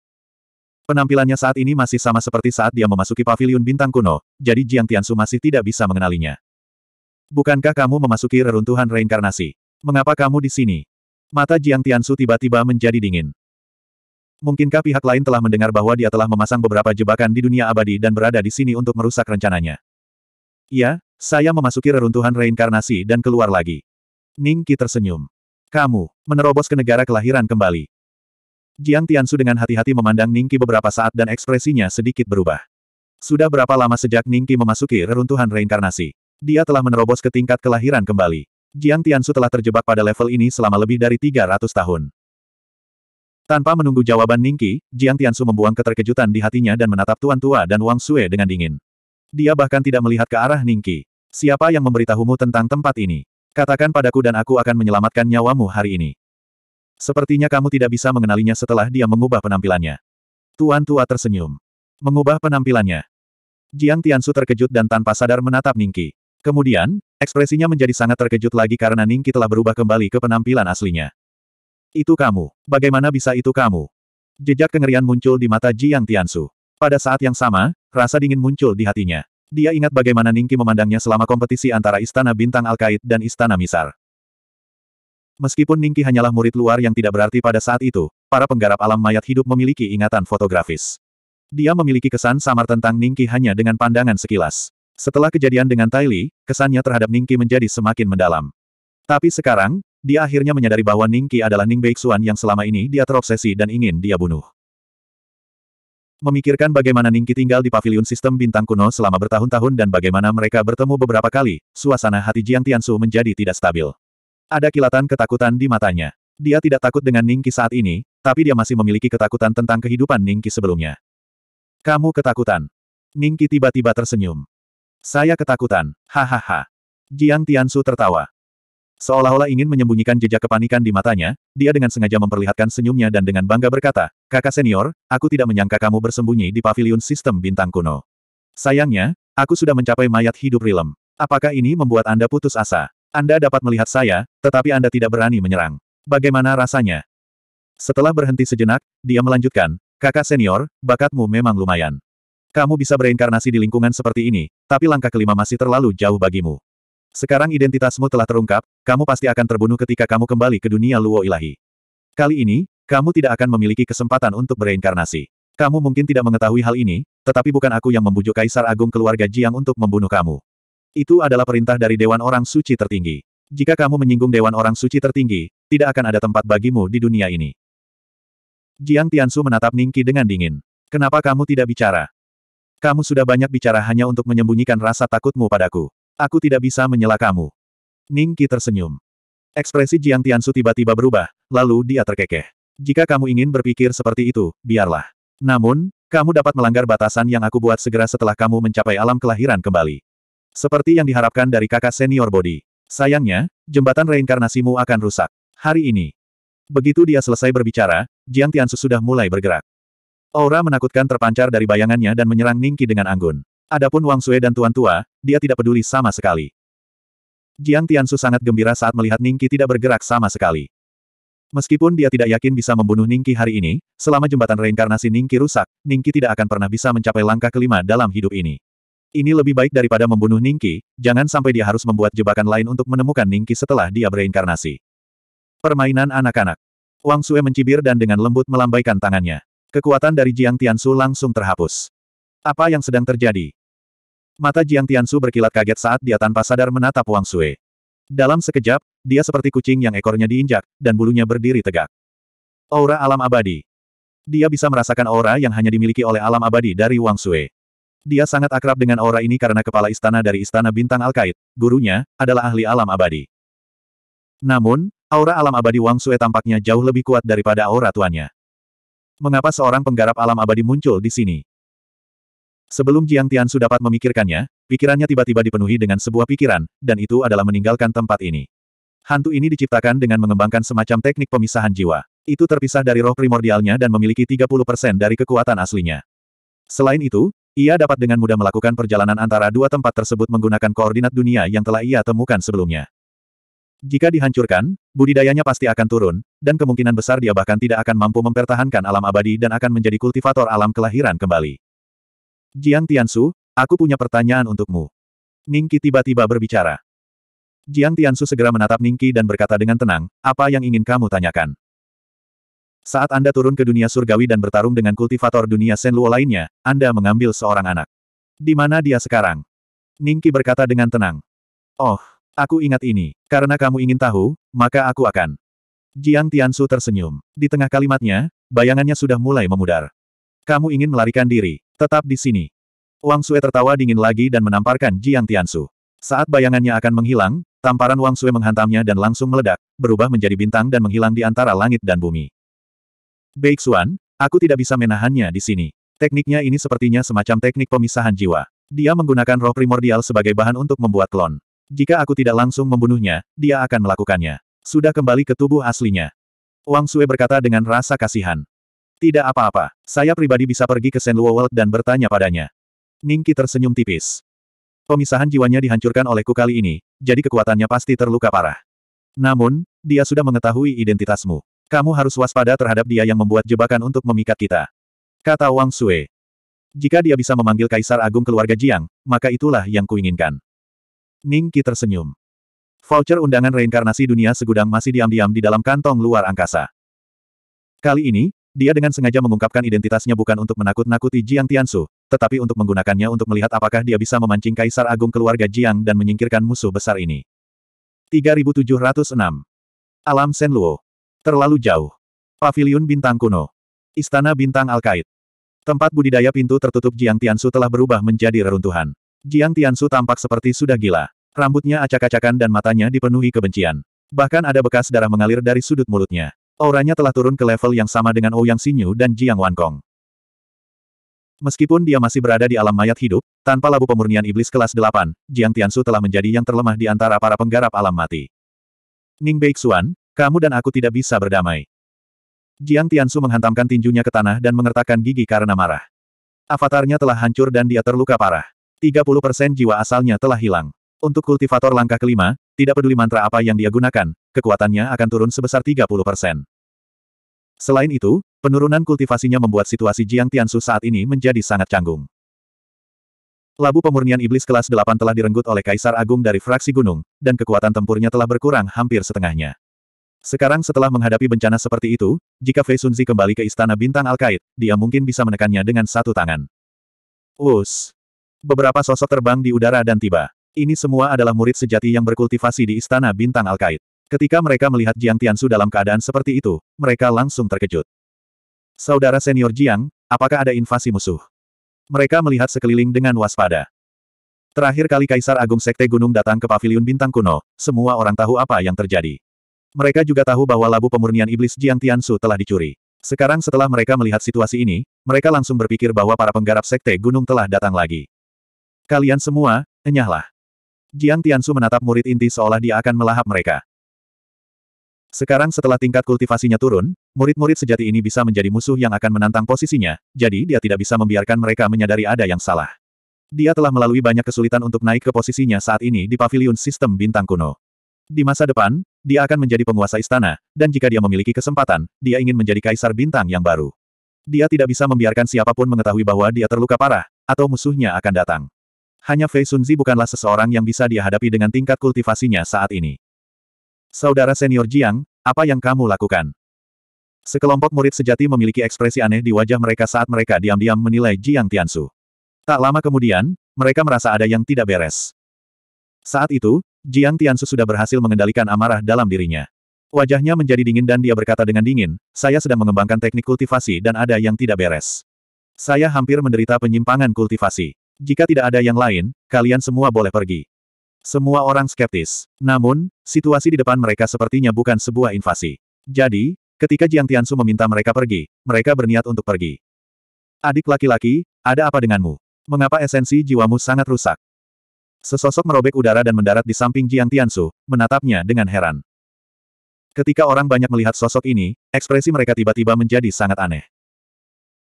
Penampilannya saat ini masih sama seperti saat dia memasuki paviliun bintang kuno, jadi Jiang Tianshu masih tidak bisa mengenalinya. Bukankah kamu memasuki reruntuhan reinkarnasi? Mengapa kamu di sini? Mata Jiang Tianshu tiba-tiba menjadi dingin. Mungkinkah pihak lain telah mendengar bahwa dia telah memasang beberapa jebakan di dunia abadi dan berada di sini untuk merusak rencananya? Iya, saya memasuki reruntuhan reinkarnasi dan keluar lagi. Ning Qi tersenyum. Kamu, menerobos ke negara kelahiran kembali. Jiang Tiansu dengan hati-hati memandang Ningki beberapa saat dan ekspresinya sedikit berubah. Sudah berapa lama sejak Ningki memasuki reruntuhan reinkarnasi? Dia telah menerobos ke tingkat kelahiran kembali. Jiang Tiansu telah terjebak pada level ini selama lebih dari 300 tahun. Tanpa menunggu jawaban Ningki, Jiang Tiansu membuang keterkejutan di hatinya dan menatap Tuan Tua dan Wang Sue dengan dingin. Dia bahkan tidak melihat ke arah Ningki. Siapa yang memberitahumu tentang tempat ini? Katakan padaku dan aku akan menyelamatkan nyawamu hari ini. Sepertinya kamu tidak bisa mengenalinya setelah dia mengubah penampilannya. Tuan tua tersenyum. Mengubah penampilannya. Jiang Tiansu terkejut dan tanpa sadar menatap Ningki. Kemudian, ekspresinya menjadi sangat terkejut lagi karena Ningki telah berubah kembali ke penampilan aslinya. Itu kamu. Bagaimana bisa itu kamu? Jejak kengerian muncul di mata Jiang Tiansu. Pada saat yang sama, rasa dingin muncul di hatinya. Dia ingat bagaimana Ningki memandangnya selama kompetisi antara Istana Bintang Alkaid dan Istana Misar. Meskipun Ningki hanyalah murid luar yang tidak berarti pada saat itu, para penggarap alam mayat hidup memiliki ingatan fotografis. Dia memiliki kesan samar tentang Ningki hanya dengan pandangan sekilas. Setelah kejadian dengan Li, kesannya terhadap Ningki menjadi semakin mendalam. Tapi sekarang, dia akhirnya menyadari bahwa Ningki adalah Ning Beixuan yang selama ini dia terobsesi dan ingin dia bunuh. Memikirkan bagaimana Ningki tinggal di pavilion sistem bintang kuno selama bertahun-tahun dan bagaimana mereka bertemu beberapa kali, suasana hati Jiang Tiansu menjadi tidak stabil. Ada kilatan ketakutan di matanya. Dia tidak takut dengan Ningki saat ini, tapi dia masih memiliki ketakutan tentang kehidupan Ningki sebelumnya. Kamu ketakutan. Ningki tiba-tiba tersenyum. Saya ketakutan. Hahaha. Jiang Tiansu tertawa. Seolah-olah ingin menyembunyikan jejak kepanikan di matanya, dia dengan sengaja memperlihatkan senyumnya dan dengan bangga berkata, Kakak senior, aku tidak menyangka kamu bersembunyi di pavilion sistem bintang kuno. Sayangnya, aku sudah mencapai mayat hidup Rilem. Apakah ini membuat Anda putus asa? Anda dapat melihat saya, tetapi Anda tidak berani menyerang. Bagaimana rasanya? Setelah berhenti sejenak, dia melanjutkan, kakak senior, bakatmu memang lumayan. Kamu bisa bereinkarnasi di lingkungan seperti ini, tapi langkah kelima masih terlalu jauh bagimu. Sekarang identitasmu telah terungkap, kamu pasti akan terbunuh ketika kamu kembali ke dunia luo ilahi. Kali ini, kamu tidak akan memiliki kesempatan untuk bereinkarnasi. Kamu mungkin tidak mengetahui hal ini, tetapi bukan aku yang membujuk Kaisar Agung keluarga Jiang untuk membunuh kamu. Itu adalah perintah dari Dewan Orang Suci Tertinggi. Jika kamu menyinggung Dewan Orang Suci Tertinggi, tidak akan ada tempat bagimu di dunia ini. Jiang Tiansu menatap Ningki dengan dingin. Kenapa kamu tidak bicara? Kamu sudah banyak bicara hanya untuk menyembunyikan rasa takutmu padaku. Aku tidak bisa menyela kamu. Ningki tersenyum. Ekspresi Jiang Tiansu tiba-tiba berubah, lalu dia terkekeh. Jika kamu ingin berpikir seperti itu, biarlah. Namun, kamu dapat melanggar batasan yang aku buat segera setelah kamu mencapai alam kelahiran kembali. Seperti yang diharapkan dari kakak senior body, Sayangnya, jembatan reinkarnasimu akan rusak. Hari ini. Begitu dia selesai berbicara, Jiang Tiansu sudah mulai bergerak. Aura menakutkan terpancar dari bayangannya dan menyerang Ningki dengan anggun. Adapun Wang Sue dan Tuan Tua, dia tidak peduli sama sekali. Jiang Tiansu sangat gembira saat melihat Ningki tidak bergerak sama sekali. Meskipun dia tidak yakin bisa membunuh Ningki hari ini, selama jembatan reinkarnasi Ningki rusak, Ningki tidak akan pernah bisa mencapai langkah kelima dalam hidup ini. Ini lebih baik daripada membunuh Ningki, jangan sampai dia harus membuat jebakan lain untuk menemukan Ningki setelah dia bereinkarnasi. Permainan anak-anak. Wang Sue mencibir dan dengan lembut melambaikan tangannya. Kekuatan dari Jiang Tiansu langsung terhapus. Apa yang sedang terjadi? Mata Jiang Tiansu berkilat kaget saat dia tanpa sadar menatap Wang Sue. Dalam sekejap, dia seperti kucing yang ekornya diinjak, dan bulunya berdiri tegak. Aura alam abadi. Dia bisa merasakan aura yang hanya dimiliki oleh alam abadi dari Wang Sue. Dia sangat akrab dengan aura ini karena kepala istana dari Istana Bintang Al-Kait, gurunya, adalah ahli alam abadi. Namun, aura alam abadi Wang Sue tampaknya jauh lebih kuat daripada aura tuannya. Mengapa seorang penggarap alam abadi muncul di sini? Sebelum Jiang Tian Su dapat memikirkannya, pikirannya tiba-tiba dipenuhi dengan sebuah pikiran, dan itu adalah meninggalkan tempat ini. Hantu ini diciptakan dengan mengembangkan semacam teknik pemisahan jiwa. Itu terpisah dari roh primordialnya dan memiliki 30% dari kekuatan aslinya. Selain itu, ia dapat dengan mudah melakukan perjalanan antara dua tempat tersebut menggunakan koordinat dunia yang telah ia temukan sebelumnya. Jika dihancurkan, budidayanya pasti akan turun, dan kemungkinan besar dia bahkan tidak akan mampu mempertahankan alam abadi dan akan menjadi kultivator alam kelahiran kembali. Jiang Tiansu, aku punya pertanyaan untukmu. Ningki tiba-tiba berbicara. Jiang Tiansu segera menatap Ningki dan berkata dengan tenang, apa yang ingin kamu tanyakan? Saat Anda turun ke dunia surgawi dan bertarung dengan kultivator dunia Senluo lainnya, Anda mengambil seorang anak. Di mana dia sekarang? Ningki berkata dengan tenang. Oh, aku ingat ini. Karena kamu ingin tahu, maka aku akan. Jiang Tianshu tersenyum. Di tengah kalimatnya, bayangannya sudah mulai memudar. Kamu ingin melarikan diri. Tetap di sini. Wang Sue tertawa dingin lagi dan menamparkan Jiang Tianshu. Saat bayangannya akan menghilang, tamparan Wang Sue menghantamnya dan langsung meledak, berubah menjadi bintang dan menghilang di antara langit dan bumi. Beixuan, aku tidak bisa menahannya di sini. Tekniknya ini sepertinya semacam teknik pemisahan jiwa. Dia menggunakan roh primordial sebagai bahan untuk membuat klon. Jika aku tidak langsung membunuhnya, dia akan melakukannya. Sudah kembali ke tubuh aslinya. Wang Sue berkata dengan rasa kasihan. Tidak apa-apa, saya pribadi bisa pergi ke Senluo World dan bertanya padanya. Ningki tersenyum tipis. Pemisahan jiwanya dihancurkan oleh ku kali ini, jadi kekuatannya pasti terluka parah. Namun, dia sudah mengetahui identitasmu. Kamu harus waspada terhadap dia yang membuat jebakan untuk memikat kita. Kata Wang Sue. Jika dia bisa memanggil Kaisar Agung keluarga Jiang, maka itulah yang kuinginkan. Ning Qi tersenyum. Voucher undangan reinkarnasi dunia segudang masih diam-diam di dalam kantong luar angkasa. Kali ini, dia dengan sengaja mengungkapkan identitasnya bukan untuk menakut-nakuti Jiang Tianshu, tetapi untuk menggunakannya untuk melihat apakah dia bisa memancing Kaisar Agung keluarga Jiang dan menyingkirkan musuh besar ini. 3706 Alam Senluo Terlalu jauh. Pavilion Bintang Kuno. Istana Bintang Alkait. Tempat budidaya pintu tertutup Jiang Tiansu telah berubah menjadi reruntuhan. Jiang Tiansu tampak seperti sudah gila. Rambutnya acak-acakan dan matanya dipenuhi kebencian. Bahkan ada bekas darah mengalir dari sudut mulutnya. Auranya telah turun ke level yang sama dengan Ouyang Sinyu dan Jiang Wankong. Meskipun dia masih berada di alam mayat hidup, tanpa labu pemurnian iblis kelas 8, Jiang Tiansu telah menjadi yang terlemah di antara para penggarap alam mati. Ning Beixuan, kamu dan aku tidak bisa berdamai. Jiang Tiansu menghantamkan tinjunya ke tanah dan mengertakkan gigi karena marah. Avatarnya telah hancur dan dia terluka parah. 30% jiwa asalnya telah hilang. Untuk kultivator langkah kelima, tidak peduli mantra apa yang dia gunakan, kekuatannya akan turun sebesar 30%. Selain itu, penurunan kultivasinya membuat situasi Jiang Tiansu saat ini menjadi sangat canggung. Labu pemurnian iblis kelas 8 telah direnggut oleh Kaisar Agung dari fraksi gunung, dan kekuatan tempurnya telah berkurang hampir setengahnya. Sekarang setelah menghadapi bencana seperti itu, jika Fei Sunzi kembali ke Istana Bintang Alkait, dia mungkin bisa menekannya dengan satu tangan. Us. Beberapa sosok terbang di udara dan tiba. Ini semua adalah murid sejati yang berkultivasi di Istana Bintang al Alkait. Ketika mereka melihat Jiang Tiansu dalam keadaan seperti itu, mereka langsung terkejut. Saudara senior Jiang, apakah ada invasi musuh? Mereka melihat sekeliling dengan waspada. Terakhir kali Kaisar Agung Sekte Gunung datang ke Paviliun Bintang Kuno, semua orang tahu apa yang terjadi. Mereka juga tahu bahwa labu pemurnian iblis Jiang Tiansu telah dicuri. Sekarang setelah mereka melihat situasi ini, mereka langsung berpikir bahwa para penggarap sekte gunung telah datang lagi. Kalian semua, enyahlah. Jiang Tiansu menatap murid inti seolah dia akan melahap mereka. Sekarang setelah tingkat kultivasinya turun, murid-murid sejati ini bisa menjadi musuh yang akan menantang posisinya, jadi dia tidak bisa membiarkan mereka menyadari ada yang salah. Dia telah melalui banyak kesulitan untuk naik ke posisinya saat ini di paviliun sistem bintang kuno. Di masa depan, dia akan menjadi penguasa istana, dan jika dia memiliki kesempatan, dia ingin menjadi kaisar bintang yang baru. Dia tidak bisa membiarkan siapapun mengetahui bahwa dia terluka parah, atau musuhnya akan datang. Hanya Fei Sunzi bukanlah seseorang yang bisa dia hadapi dengan tingkat kultivasinya saat ini. Saudara senior Jiang, apa yang kamu lakukan? Sekelompok murid sejati memiliki ekspresi aneh di wajah mereka saat mereka diam-diam menilai Jiang Tiansu. Tak lama kemudian, mereka merasa ada yang tidak beres. Saat itu, Jiang Tiansu sudah berhasil mengendalikan amarah dalam dirinya. Wajahnya menjadi dingin dan dia berkata dengan dingin, saya sedang mengembangkan teknik kultivasi dan ada yang tidak beres. Saya hampir menderita penyimpangan kultivasi. Jika tidak ada yang lain, kalian semua boleh pergi. Semua orang skeptis. Namun, situasi di depan mereka sepertinya bukan sebuah invasi. Jadi, ketika Jiang Tiansu meminta mereka pergi, mereka berniat untuk pergi. Adik laki-laki, ada apa denganmu? Mengapa esensi jiwamu sangat rusak? Sesosok merobek udara dan mendarat di samping Jiang Tianshu, menatapnya dengan heran. Ketika orang banyak melihat sosok ini, ekspresi mereka tiba-tiba menjadi sangat aneh.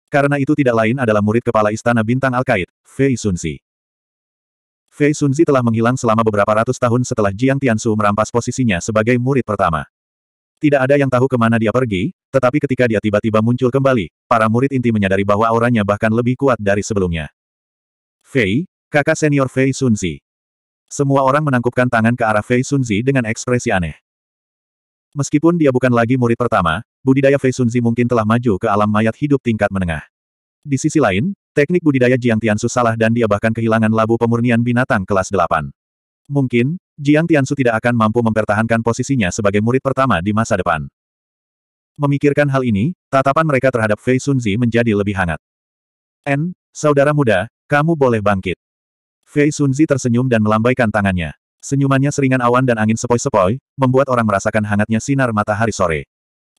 Karena itu tidak lain adalah murid kepala istana bintang Al-Qaid, Fei Sunzi. Fei Sunzi telah menghilang selama beberapa ratus tahun setelah Jiang Tianshu merampas posisinya sebagai murid pertama. Tidak ada yang tahu kemana dia pergi, tetapi ketika dia tiba-tiba muncul kembali, para murid inti menyadari bahwa auranya bahkan lebih kuat dari sebelumnya. Fei, kakak senior Fei Sunzi, semua orang menangkupkan tangan ke arah Fei Sunzi dengan ekspresi aneh. Meskipun dia bukan lagi murid pertama, budidaya Fei Sunzi mungkin telah maju ke alam mayat hidup tingkat menengah. Di sisi lain, teknik budidaya Jiang Tiansu salah dan dia bahkan kehilangan labu pemurnian binatang kelas 8. Mungkin, Jiang Tiansu tidak akan mampu mempertahankan posisinya sebagai murid pertama di masa depan. Memikirkan hal ini, tatapan mereka terhadap Fei Sunzi menjadi lebih hangat. N, saudara muda, kamu boleh bangkit. Fei Sunzi tersenyum dan melambaikan tangannya. Senyumannya seringan awan dan angin sepoi-sepoi, membuat orang merasakan hangatnya sinar matahari sore.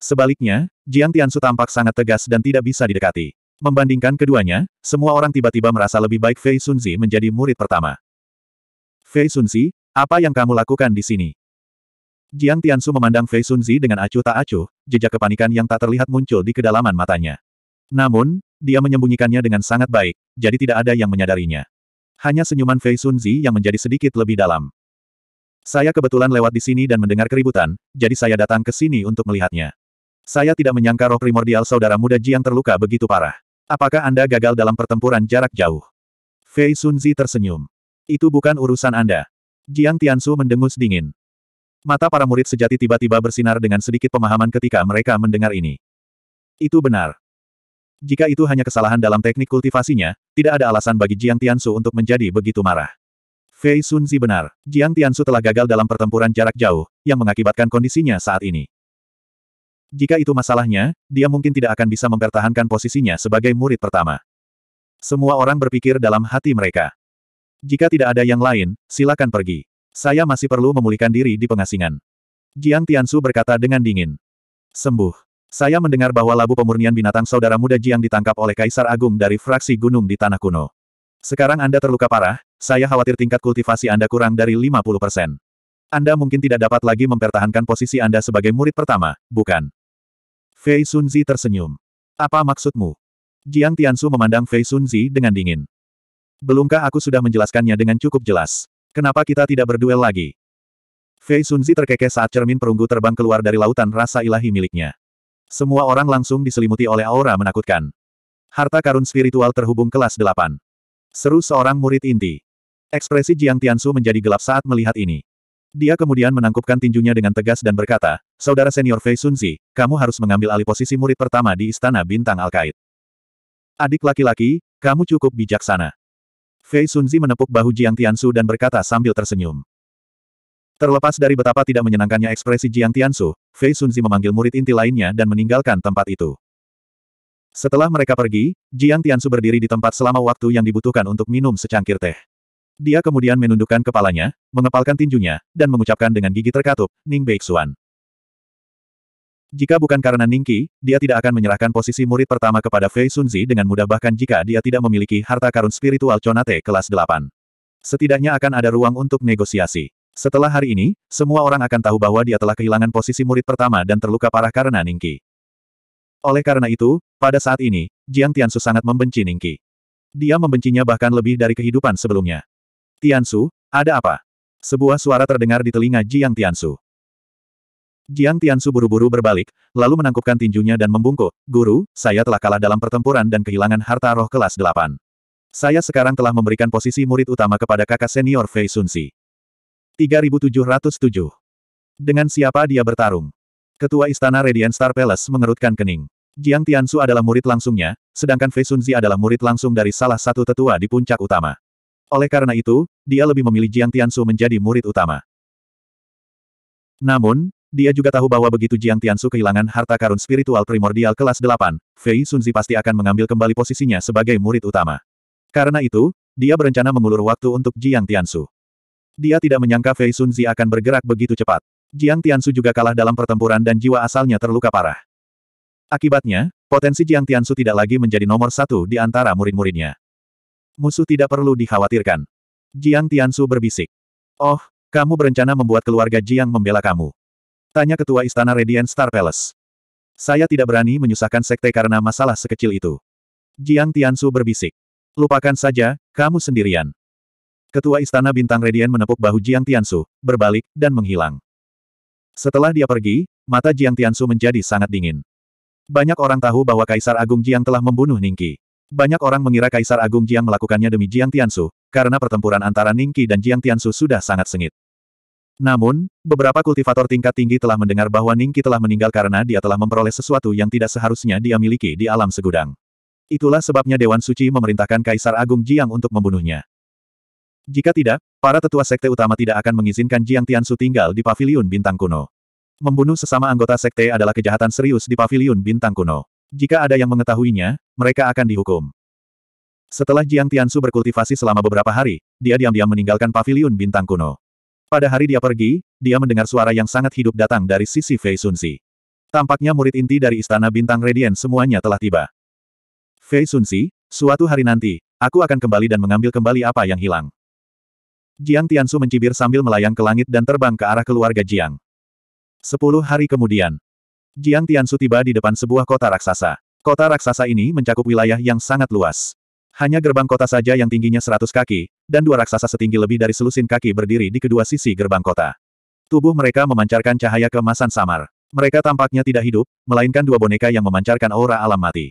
Sebaliknya, Jiang Tian Su tampak sangat tegas dan tidak bisa didekati. Membandingkan keduanya, semua orang tiba-tiba merasa lebih baik Fei Sunzi menjadi murid pertama. Fei Sunzi, apa yang kamu lakukan di sini? Jiang Tian Su memandang Fei Sunzi dengan acuh tak acuh, jejak kepanikan yang tak terlihat muncul di kedalaman matanya. Namun, dia menyembunyikannya dengan sangat baik, jadi tidak ada yang menyadarinya hanya senyuman Fei Sunzi yang menjadi sedikit lebih dalam. Saya kebetulan lewat di sini dan mendengar keributan, jadi saya datang ke sini untuk melihatnya. Saya tidak menyangka roh primordial saudara muda Jiang terluka begitu parah. Apakah Anda gagal dalam pertempuran jarak jauh? Fei Sunzi tersenyum. Itu bukan urusan Anda. Jiang Tiansu mendengus dingin. Mata para murid sejati tiba-tiba bersinar dengan sedikit pemahaman ketika mereka mendengar ini. Itu benar. Jika itu hanya kesalahan dalam teknik kultivasinya, tidak ada alasan bagi Jiang Tiansu untuk menjadi begitu marah. Fei Sunzi benar, Jiang Tiansu telah gagal dalam pertempuran jarak jauh, yang mengakibatkan kondisinya saat ini. Jika itu masalahnya, dia mungkin tidak akan bisa mempertahankan posisinya sebagai murid pertama. Semua orang berpikir dalam hati mereka. Jika tidak ada yang lain, silakan pergi. Saya masih perlu memulihkan diri di pengasingan. Jiang Tiansu berkata dengan dingin. Sembuh. Saya mendengar bahwa labu pemurnian binatang saudara muda Jiang ditangkap oleh Kaisar Agung dari fraksi gunung di Tanah Kuno. Sekarang Anda terluka parah, saya khawatir tingkat kultivasi Anda kurang dari 50%. Anda mungkin tidak dapat lagi mempertahankan posisi Anda sebagai murid pertama, bukan? Fei Sunzi tersenyum. Apa maksudmu? Jiang Tiansu memandang Fei Sunzi dengan dingin. Belumkah aku sudah menjelaskannya dengan cukup jelas? Kenapa kita tidak berduel lagi? Fei Sunzi terkekeh saat cermin perunggu terbang keluar dari lautan rasa ilahi miliknya. Semua orang langsung diselimuti oleh aura menakutkan. Harta karun spiritual terhubung kelas delapan. Seru seorang murid inti. Ekspresi Jiang Tiansu menjadi gelap saat melihat ini. Dia kemudian menangkupkan tinjunya dengan tegas dan berkata, Saudara senior Fei Sunzi, kamu harus mengambil alih posisi murid pertama di Istana Bintang Alkait. Adik laki-laki, kamu cukup bijaksana. Fei Sunzi menepuk bahu Jiang Tiansu dan berkata sambil tersenyum. Terlepas dari betapa tidak menyenangkannya ekspresi Jiang Tianshu, Fei Sunzi memanggil murid inti lainnya dan meninggalkan tempat itu. Setelah mereka pergi, Jiang Tianshu berdiri di tempat selama waktu yang dibutuhkan untuk minum secangkir teh. Dia kemudian menundukkan kepalanya, mengepalkan tinjunya, dan mengucapkan dengan gigi terkatup, Ning Beixuan. Jika bukan karena Ningki, dia tidak akan menyerahkan posisi murid pertama kepada Fei Sunzi dengan mudah bahkan jika dia tidak memiliki harta karun spiritual Chonate kelas 8. Setidaknya akan ada ruang untuk negosiasi. Setelah hari ini, semua orang akan tahu bahwa dia telah kehilangan posisi murid pertama dan terluka parah karena Ningki. Oleh karena itu, pada saat ini, Jiang Tiansu sangat membenci Ningki. Dia membencinya bahkan lebih dari kehidupan sebelumnya. Tiansu, ada apa? Sebuah suara terdengar di telinga Jiang Tiansu. Jiang Tiansu buru-buru berbalik, lalu menangkupkan tinjunya dan membungkuk, Guru, saya telah kalah dalam pertempuran dan kehilangan harta roh kelas 8. Saya sekarang telah memberikan posisi murid utama kepada kakak senior Fei Sunsi. 3707. Dengan siapa dia bertarung? Ketua Istana Radiant Star Palace mengerutkan kening. Jiang Tiansu adalah murid langsungnya, sedangkan Fei Sunzi adalah murid langsung dari salah satu tetua di puncak utama. Oleh karena itu, dia lebih memilih Jiang Tiansu menjadi murid utama. Namun, dia juga tahu bahwa begitu Jiang Tiansu kehilangan harta karun spiritual primordial kelas 8, Fei Sunzi pasti akan mengambil kembali posisinya sebagai murid utama. Karena itu, dia berencana mengulur waktu untuk Jiang Tiansu. Dia tidak menyangka Fei Sunzi akan bergerak begitu cepat. Jiang Tiansu juga kalah dalam pertempuran dan jiwa asalnya terluka parah. Akibatnya, potensi Jiang Tiansu tidak lagi menjadi nomor satu di antara murid-muridnya. Musuh tidak perlu dikhawatirkan. Jiang Tiansu berbisik. Oh, kamu berencana membuat keluarga Jiang membela kamu. Tanya ketua istana Radiant Star Palace. Saya tidak berani menyusahkan sekte karena masalah sekecil itu. Jiang Tiansu berbisik. Lupakan saja, kamu sendirian. Ketua Istana Bintang Radian menepuk bahu Jiang Tiansu, berbalik, dan menghilang. Setelah dia pergi, mata Jiang Tiansu menjadi sangat dingin. Banyak orang tahu bahwa Kaisar Agung Jiang telah membunuh Ningqi. Banyak orang mengira Kaisar Agung Jiang melakukannya demi Jiang Tiansu, karena pertempuran antara Ningqi dan Jiang Tiansu sudah sangat sengit. Namun, beberapa kultivator tingkat tinggi telah mendengar bahwa Ningqi telah meninggal karena dia telah memperoleh sesuatu yang tidak seharusnya dia miliki di alam segudang. Itulah sebabnya Dewan Suci memerintahkan Kaisar Agung Jiang untuk membunuhnya. Jika tidak, para tetua sekte utama tidak akan mengizinkan Jiang Tianshu tinggal di paviliun bintang kuno. Membunuh sesama anggota sekte adalah kejahatan serius di paviliun bintang kuno. Jika ada yang mengetahuinya, mereka akan dihukum. Setelah Jiang Tianshu berkultivasi selama beberapa hari, dia diam-diam meninggalkan paviliun bintang kuno. Pada hari dia pergi, dia mendengar suara yang sangat hidup datang dari sisi Fei Sunsi. Tampaknya murid inti dari Istana Bintang Radiant semuanya telah tiba. Fei Sunsi, suatu hari nanti, aku akan kembali dan mengambil kembali apa yang hilang. Jiang Tiansu mencibir sambil melayang ke langit dan terbang ke arah keluarga Jiang. Sepuluh hari kemudian, Jiang Tiansu tiba di depan sebuah kota raksasa. Kota raksasa ini mencakup wilayah yang sangat luas. Hanya gerbang kota saja yang tingginya seratus kaki, dan dua raksasa setinggi lebih dari selusin kaki berdiri di kedua sisi gerbang kota. Tubuh mereka memancarkan cahaya kemasan samar. Mereka tampaknya tidak hidup, melainkan dua boneka yang memancarkan aura alam mati.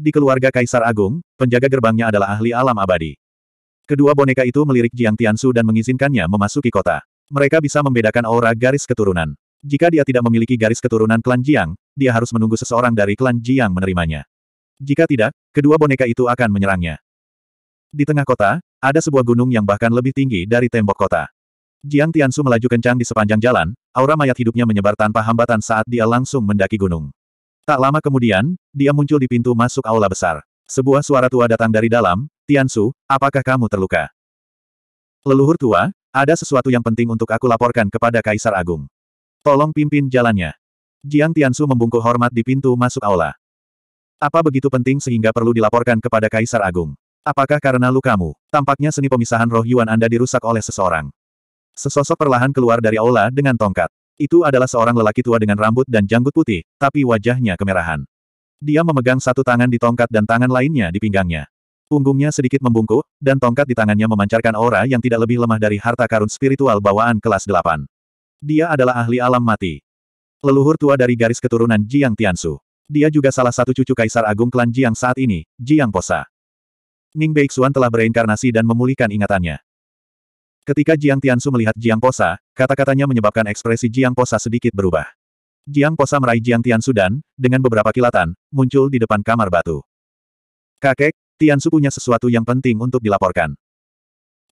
Di keluarga Kaisar Agung, penjaga gerbangnya adalah ahli alam abadi. Kedua boneka itu melirik Jiang Tiansu dan mengizinkannya memasuki kota. Mereka bisa membedakan aura garis keturunan. Jika dia tidak memiliki garis keturunan klan Jiang, dia harus menunggu seseorang dari klan Jiang menerimanya. Jika tidak, kedua boneka itu akan menyerangnya. Di tengah kota, ada sebuah gunung yang bahkan lebih tinggi dari tembok kota. Jiang Tiansu melaju kencang di sepanjang jalan, aura mayat hidupnya menyebar tanpa hambatan saat dia langsung mendaki gunung. Tak lama kemudian, dia muncul di pintu masuk aula besar. Sebuah suara tua datang dari dalam, Tiansu, apakah kamu terluka? Leluhur tua, ada sesuatu yang penting untuk aku laporkan kepada Kaisar Agung. Tolong pimpin jalannya. Jiang Tiansu membungkuk hormat di pintu masuk aula. Apa begitu penting sehingga perlu dilaporkan kepada Kaisar Agung? Apakah karena lukamu? Tampaknya seni pemisahan roh Yuan Anda dirusak oleh seseorang. Sesosok perlahan keluar dari aula dengan tongkat. Itu adalah seorang lelaki tua dengan rambut dan janggut putih, tapi wajahnya kemerahan. Dia memegang satu tangan di tongkat dan tangan lainnya di pinggangnya. Punggungnya sedikit membungkuk, dan tongkat di tangannya memancarkan aura yang tidak lebih lemah dari harta karun spiritual bawaan kelas 8. Dia adalah ahli alam mati. Leluhur tua dari garis keturunan Jiang Tiansu. Dia juga salah satu cucu Kaisar Agung Klan Jiang saat ini, Jiang Posa. Ning Beixuan telah bereinkarnasi dan memulihkan ingatannya. Ketika Jiang Tiansu melihat Jiang Posa, kata-katanya menyebabkan ekspresi Jiang Posa sedikit berubah. Jiang Posa meraih Jiang Tiansu dan, dengan beberapa kilatan, muncul di depan kamar batu. Kakek, Su punya sesuatu yang penting untuk dilaporkan.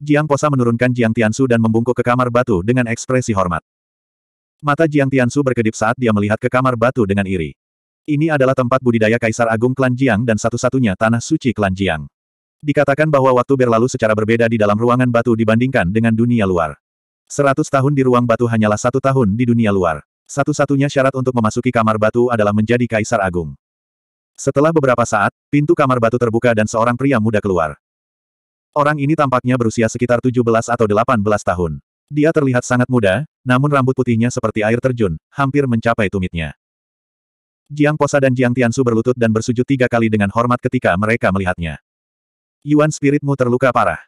Jiang Posa menurunkan Jiang Tiansu dan membungkuk ke kamar batu dengan ekspresi hormat. Mata Jiang Tiansu berkedip saat dia melihat ke kamar batu dengan iri. Ini adalah tempat budidaya Kaisar Agung Klan Jiang dan satu-satunya tanah suci Klan Jiang. Dikatakan bahwa waktu berlalu secara berbeda di dalam ruangan batu dibandingkan dengan dunia luar. Seratus tahun di ruang batu hanyalah satu tahun di dunia luar. Satu-satunya syarat untuk memasuki kamar batu adalah menjadi kaisar agung. Setelah beberapa saat, pintu kamar batu terbuka dan seorang pria muda keluar. Orang ini tampaknya berusia sekitar 17 atau 18 tahun. Dia terlihat sangat muda, namun rambut putihnya seperti air terjun, hampir mencapai tumitnya. Jiang Posa dan Jiang Tiansu berlutut dan bersujud tiga kali dengan hormat ketika mereka melihatnya. Yuan spiritmu terluka parah.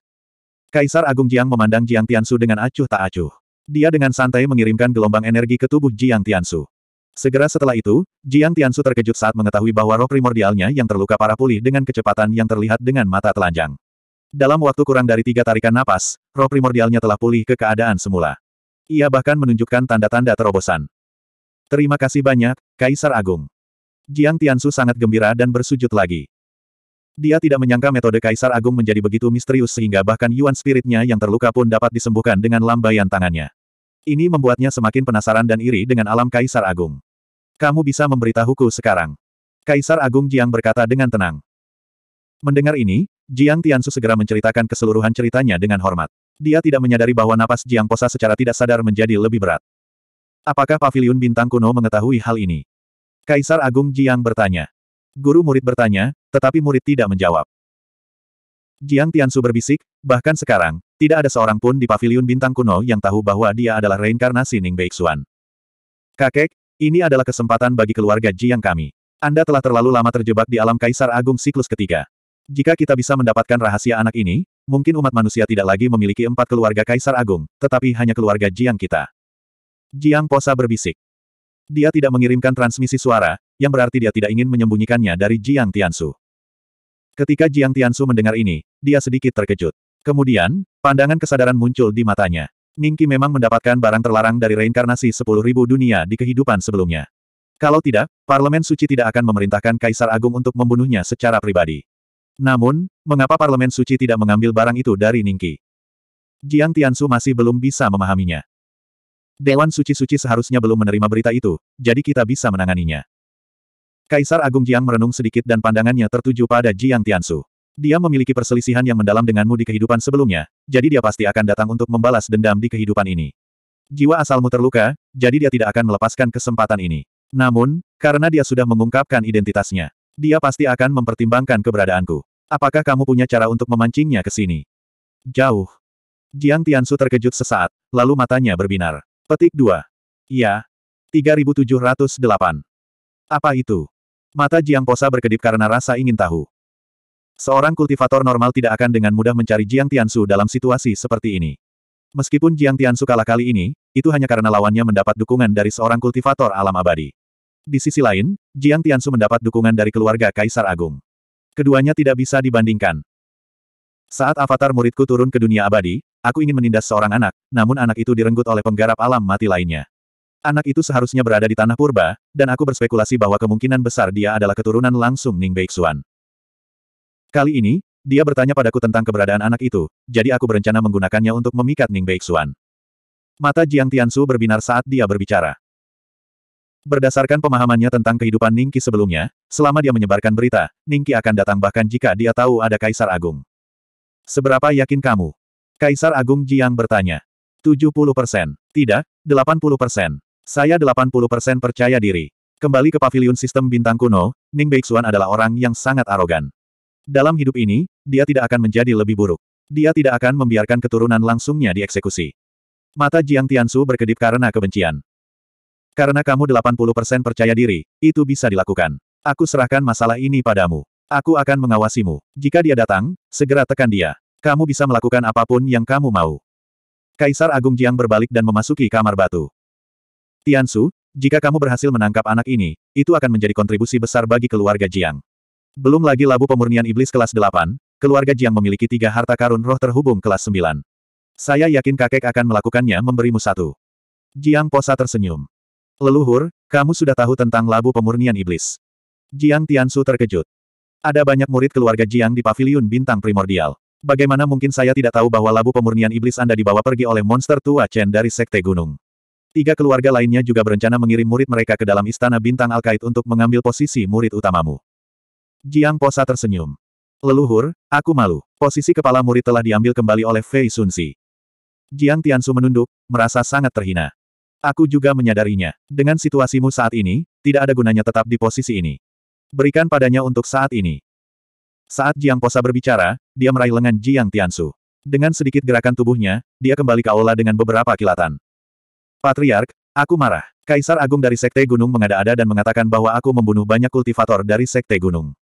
Kaisar Agung Jiang memandang Jiang Tiansu dengan acuh tak acuh. Dia dengan santai mengirimkan gelombang energi ke tubuh Jiang Tiansu. Segera setelah itu, Jiang Tiansu terkejut saat mengetahui bahwa roh primordialnya yang terluka parah pulih dengan kecepatan yang terlihat dengan mata telanjang. Dalam waktu kurang dari tiga tarikan napas, roh primordialnya telah pulih ke keadaan semula. Ia bahkan menunjukkan tanda-tanda terobosan. Terima kasih banyak, Kaisar Agung. Jiang Tiansu sangat gembira dan bersujud lagi. Dia tidak menyangka metode Kaisar Agung menjadi begitu misterius sehingga bahkan Yuan spiritnya yang terluka pun dapat disembuhkan dengan lambaian tangannya. Ini membuatnya semakin penasaran dan iri dengan alam Kaisar Agung. Kamu bisa memberitahuku sekarang. Kaisar Agung Jiang berkata dengan tenang. Mendengar ini, Jiang Tiansu segera menceritakan keseluruhan ceritanya dengan hormat. Dia tidak menyadari bahwa napas Jiang Posa secara tidak sadar menjadi lebih berat. Apakah Paviliun Bintang Kuno mengetahui hal ini? Kaisar Agung Jiang bertanya. Guru murid bertanya, tetapi murid tidak menjawab. Jiang Tianshu berbisik, bahkan sekarang, tidak ada seorang pun di paviliun bintang kuno yang tahu bahwa dia adalah reinkarnasi Ning Beixuan. Kakek, ini adalah kesempatan bagi keluarga Jiang kami. Anda telah terlalu lama terjebak di alam Kaisar Agung siklus ketiga. Jika kita bisa mendapatkan rahasia anak ini, mungkin umat manusia tidak lagi memiliki empat keluarga Kaisar Agung, tetapi hanya keluarga Jiang kita. Jiang Posa berbisik. Dia tidak mengirimkan transmisi suara, yang berarti dia tidak ingin menyembunyikannya dari Jiang Tiansu. Ketika Jiang Tiansu mendengar ini, dia sedikit terkejut. Kemudian, pandangan kesadaran muncul di matanya. Ningki memang mendapatkan barang terlarang dari reinkarnasi 10.000 dunia di kehidupan sebelumnya. Kalau tidak, Parlemen Suci tidak akan memerintahkan Kaisar Agung untuk membunuhnya secara pribadi. Namun, mengapa Parlemen Suci tidak mengambil barang itu dari Ningki? Jiang Tiansu masih belum bisa memahaminya. Dewan Suci-Suci seharusnya belum menerima berita itu, jadi kita bisa menanganinya. Kaisar Agung Jiang merenung sedikit dan pandangannya tertuju pada Jiang Tiansu. Dia memiliki perselisihan yang mendalam denganmu di kehidupan sebelumnya, jadi dia pasti akan datang untuk membalas dendam di kehidupan ini. Jiwa asalmu terluka, jadi dia tidak akan melepaskan kesempatan ini. Namun, karena dia sudah mengungkapkan identitasnya, dia pasti akan mempertimbangkan keberadaanku. Apakah kamu punya cara untuk memancingnya ke sini? Jauh. Jiang Tiansu terkejut sesaat, lalu matanya berbinar. Petik 2. Iya. 3708. Apa itu? Mata Jiang Posa berkedip karena rasa ingin tahu. Seorang kultivator normal tidak akan dengan mudah mencari Jiang Tiansu dalam situasi seperti ini. Meskipun Jiang Tiansu kalah kali ini, itu hanya karena lawannya mendapat dukungan dari seorang kultivator alam abadi. Di sisi lain, Jiang Tiansu mendapat dukungan dari keluarga Kaisar Agung. Keduanya tidak bisa dibandingkan. Saat avatar muridku turun ke dunia abadi, aku ingin menindas seorang anak, namun anak itu direnggut oleh penggarap alam mati lainnya. Anak itu seharusnya berada di tanah purba, dan aku berspekulasi bahwa kemungkinan besar dia adalah keturunan langsung Ning Beixuan. Kali ini, dia bertanya padaku tentang keberadaan anak itu, jadi aku berencana menggunakannya untuk memikat Ning Beixuan. Mata Jiang Tiansu berbinar saat dia berbicara. Berdasarkan pemahamannya tentang kehidupan Ningki sebelumnya, selama dia menyebarkan berita, Ningki akan datang bahkan jika dia tahu ada Kaisar Agung. Seberapa yakin kamu? Kaisar Agung Jiang bertanya. 70 persen. Tidak, 80 persen. Saya 80% percaya diri. Kembali ke pavilion sistem bintang kuno, Ning Beixuan adalah orang yang sangat arogan. Dalam hidup ini, dia tidak akan menjadi lebih buruk. Dia tidak akan membiarkan keturunan langsungnya dieksekusi. Mata Jiang Tianshu berkedip karena kebencian. Karena kamu 80% percaya diri, itu bisa dilakukan. Aku serahkan masalah ini padamu. Aku akan mengawasimu. Jika dia datang, segera tekan dia. Kamu bisa melakukan apapun yang kamu mau. Kaisar Agung Jiang berbalik dan memasuki kamar batu. Tiansu, jika kamu berhasil menangkap anak ini, itu akan menjadi kontribusi besar bagi keluarga Jiang. Belum lagi labu pemurnian iblis kelas 8, keluarga Jiang memiliki tiga harta karun roh terhubung kelas 9. Saya yakin kakek akan melakukannya memberimu satu. Jiang Posa tersenyum. Leluhur, kamu sudah tahu tentang labu pemurnian iblis. Jiang Tiansu terkejut. Ada banyak murid keluarga Jiang di paviliun bintang primordial. Bagaimana mungkin saya tidak tahu bahwa labu pemurnian iblis Anda dibawa pergi oleh monster tua Chen dari Sekte Gunung? Tiga keluarga lainnya juga berencana mengirim murid mereka ke dalam istana bintang Alkait untuk mengambil posisi murid utamamu. Jiang Posa tersenyum. Leluhur, aku malu. Posisi kepala murid telah diambil kembali oleh Fei Sunsi. Jiang Tiansu menunduk, merasa sangat terhina. Aku juga menyadarinya. Dengan situasimu saat ini, tidak ada gunanya tetap di posisi ini. Berikan padanya untuk saat ini. Saat Jiang Posa berbicara, dia meraih lengan Jiang Tiansu. Dengan sedikit gerakan tubuhnya, dia kembali ke aula dengan beberapa kilatan. Patriark, aku marah. Kaisar Agung dari Sekte Gunung mengada-ada dan mengatakan bahwa aku membunuh banyak kultivator dari Sekte Gunung.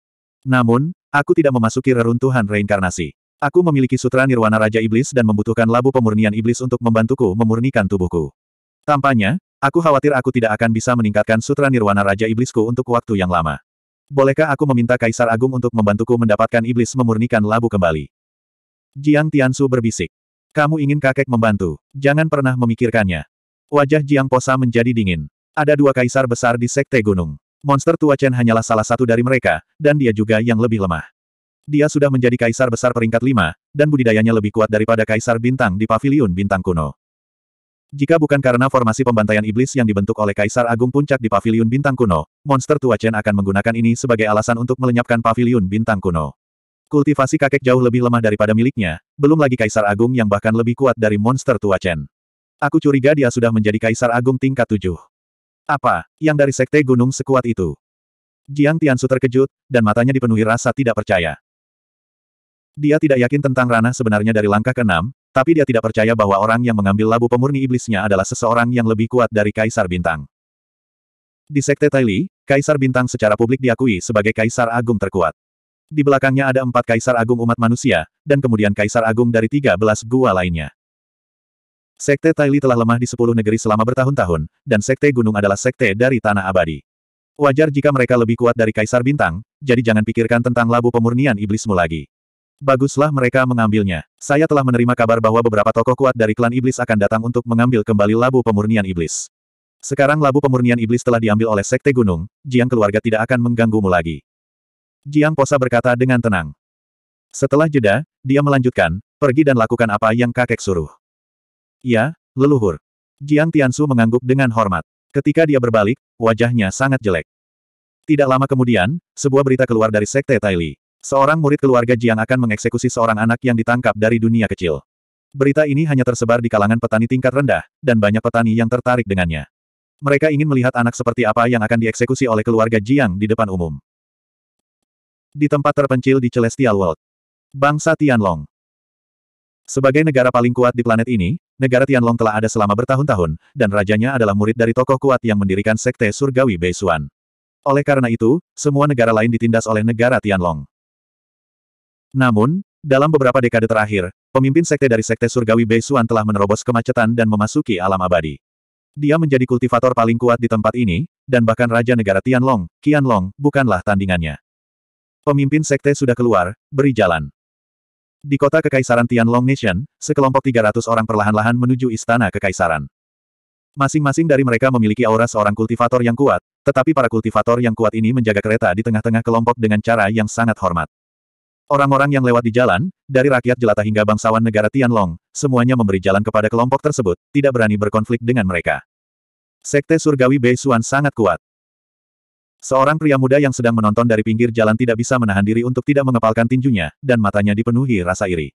Namun, aku tidak memasuki reruntuhan reinkarnasi. Aku memiliki sutra Nirwana Raja Iblis dan membutuhkan labu pemurnian iblis untuk membantuku memurnikan tubuhku. Tampaknya, aku khawatir aku tidak akan bisa meningkatkan sutra Nirwana Raja Iblisku untuk waktu yang lama. Bolehkah aku meminta Kaisar Agung untuk membantuku mendapatkan iblis memurnikan labu kembali? Jiang Tiansu berbisik. Kamu ingin kakek membantu, jangan pernah memikirkannya. Wajah Jiang Posa menjadi dingin. Ada dua kaisar besar di Sekte Gunung. Monster Tua Chen hanyalah salah satu dari mereka, dan dia juga yang lebih lemah. Dia sudah menjadi kaisar besar peringkat lima, dan budidayanya lebih kuat daripada kaisar bintang di paviliun bintang kuno. Jika bukan karena formasi pembantaian iblis yang dibentuk oleh Kaisar Agung Puncak di paviliun bintang kuno, monster Tua Chen akan menggunakan ini sebagai alasan untuk melenyapkan paviliun bintang kuno. Kultivasi kakek jauh lebih lemah daripada miliknya, belum lagi Kaisar Agung yang bahkan lebih kuat dari monster Tua Chen. Aku curiga dia sudah menjadi kaisar agung tingkat tujuh. Apa, yang dari sekte gunung sekuat itu? Jiang Tianshu terkejut, dan matanya dipenuhi rasa tidak percaya. Dia tidak yakin tentang ranah sebenarnya dari langkah keenam, tapi dia tidak percaya bahwa orang yang mengambil labu pemurni iblisnya adalah seseorang yang lebih kuat dari Kaisar Bintang. Di Sekte Taili, Kaisar Bintang secara publik diakui sebagai Kaisar Agung terkuat. Di belakangnya ada empat Kaisar Agung umat manusia, dan kemudian Kaisar Agung dari tiga belas gua lainnya. Sekte Taili telah lemah di sepuluh negeri selama bertahun-tahun, dan Sekte Gunung adalah sekte dari Tanah Abadi. Wajar jika mereka lebih kuat dari Kaisar Bintang, jadi jangan pikirkan tentang labu pemurnian iblismu lagi. Baguslah mereka mengambilnya. Saya telah menerima kabar bahwa beberapa tokoh kuat dari klan iblis akan datang untuk mengambil kembali labu pemurnian iblis. Sekarang labu pemurnian iblis telah diambil oleh Sekte Gunung, Jiang keluarga tidak akan mengganggumu lagi. Jiang Posa berkata dengan tenang. Setelah jeda, dia melanjutkan, pergi dan lakukan apa yang kakek suruh. Ya, leluhur. Jiang Tiansu mengangguk dengan hormat. Ketika dia berbalik, wajahnya sangat jelek. Tidak lama kemudian, sebuah berita keluar dari Sekte Taili. Seorang murid keluarga Jiang akan mengeksekusi seorang anak yang ditangkap dari dunia kecil. Berita ini hanya tersebar di kalangan petani tingkat rendah, dan banyak petani yang tertarik dengannya. Mereka ingin melihat anak seperti apa yang akan dieksekusi oleh keluarga Jiang di depan umum. Di tempat terpencil di Celestial World. Bangsa Tianlong. Sebagai negara paling kuat di planet ini, Negara Tianlong telah ada selama bertahun-tahun, dan rajanya adalah murid dari tokoh kuat yang mendirikan Sekte Surgawi Beisuan. Oleh karena itu, semua negara lain ditindas oleh negara Tianlong. Namun, dalam beberapa dekade terakhir, pemimpin sekte dari Sekte Surgawi Beisuan telah menerobos kemacetan dan memasuki alam abadi. Dia menjadi kultivator paling kuat di tempat ini, dan bahkan Raja Negara Tianlong, Qianlong, bukanlah tandingannya. Pemimpin sekte sudah keluar, beri jalan. Di kota Kekaisaran Tianlong Nation, sekelompok 300 orang perlahan-lahan menuju Istana Kekaisaran. Masing-masing dari mereka memiliki aura seorang kultivator yang kuat, tetapi para kultivator yang kuat ini menjaga kereta di tengah-tengah kelompok dengan cara yang sangat hormat. Orang-orang yang lewat di jalan, dari rakyat jelata hingga bangsawan negara Tianlong, semuanya memberi jalan kepada kelompok tersebut, tidak berani berkonflik dengan mereka. Sekte Surgawi Bei Xuan sangat kuat. Seorang pria muda yang sedang menonton dari pinggir jalan tidak bisa menahan diri untuk tidak mengepalkan tinjunya, dan matanya dipenuhi rasa iri.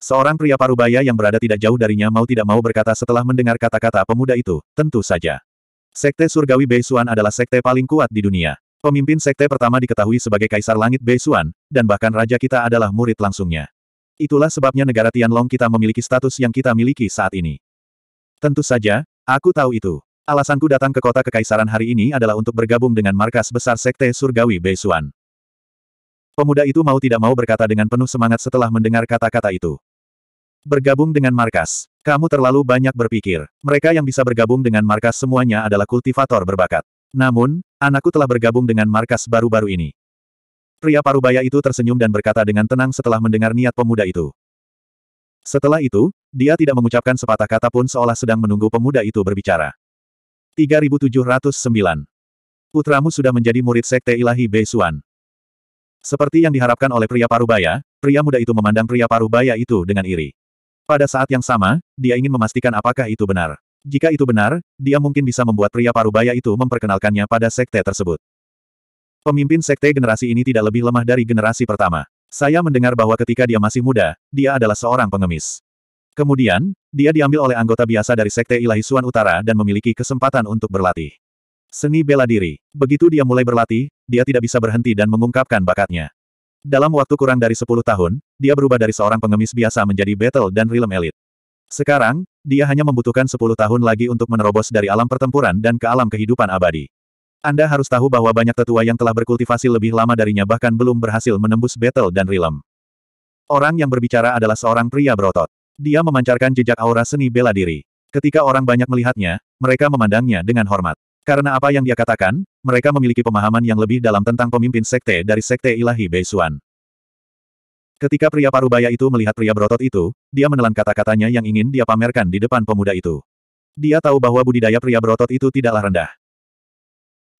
Seorang pria parubaya yang berada tidak jauh darinya mau tidak mau berkata setelah mendengar kata-kata pemuda itu, tentu saja. Sekte Surgawi Beisuan adalah sekte paling kuat di dunia. Pemimpin sekte pertama diketahui sebagai Kaisar Langit Beisuan, dan bahkan raja kita adalah murid langsungnya. Itulah sebabnya negara Tianlong kita memiliki status yang kita miliki saat ini. Tentu saja, aku tahu itu. Alasanku datang ke kota kekaisaran hari ini adalah untuk bergabung dengan markas besar Sekte Surgawi Beisuan. Pemuda itu mau tidak mau berkata dengan penuh semangat setelah mendengar kata-kata itu. Bergabung dengan markas. Kamu terlalu banyak berpikir. Mereka yang bisa bergabung dengan markas semuanya adalah kultivator berbakat. Namun, anakku telah bergabung dengan markas baru-baru ini. Pria parubaya itu tersenyum dan berkata dengan tenang setelah mendengar niat pemuda itu. Setelah itu, dia tidak mengucapkan sepatah kata pun seolah sedang menunggu pemuda itu berbicara. 3709. Putramu sudah menjadi murid Sekte Ilahi Beisuan. Seperti yang diharapkan oleh pria parubaya, pria muda itu memandang pria parubaya itu dengan iri. Pada saat yang sama, dia ingin memastikan apakah itu benar. Jika itu benar, dia mungkin bisa membuat pria parubaya itu memperkenalkannya pada sekte tersebut. Pemimpin sekte generasi ini tidak lebih lemah dari generasi pertama. Saya mendengar bahwa ketika dia masih muda, dia adalah seorang pengemis. Kemudian, dia diambil oleh anggota biasa dari Sekte Ilahi Suan Utara dan memiliki kesempatan untuk berlatih. Seni bela diri. Begitu dia mulai berlatih, dia tidak bisa berhenti dan mengungkapkan bakatnya. Dalam waktu kurang dari 10 tahun, dia berubah dari seorang pengemis biasa menjadi battle dan realm elite. Sekarang, dia hanya membutuhkan 10 tahun lagi untuk menerobos dari alam pertempuran dan ke alam kehidupan abadi. Anda harus tahu bahwa banyak tetua yang telah berkultivasi lebih lama darinya bahkan belum berhasil menembus battle dan realm. Orang yang berbicara adalah seorang pria berotot. Dia memancarkan jejak aura seni bela diri. Ketika orang banyak melihatnya, mereka memandangnya dengan hormat. Karena apa yang dia katakan, mereka memiliki pemahaman yang lebih dalam tentang pemimpin sekte dari sekte ilahi Beisuan. Ketika pria parubaya itu melihat pria berotot itu, dia menelan kata-katanya yang ingin dia pamerkan di depan pemuda itu. Dia tahu bahwa budidaya pria berotot itu tidaklah rendah.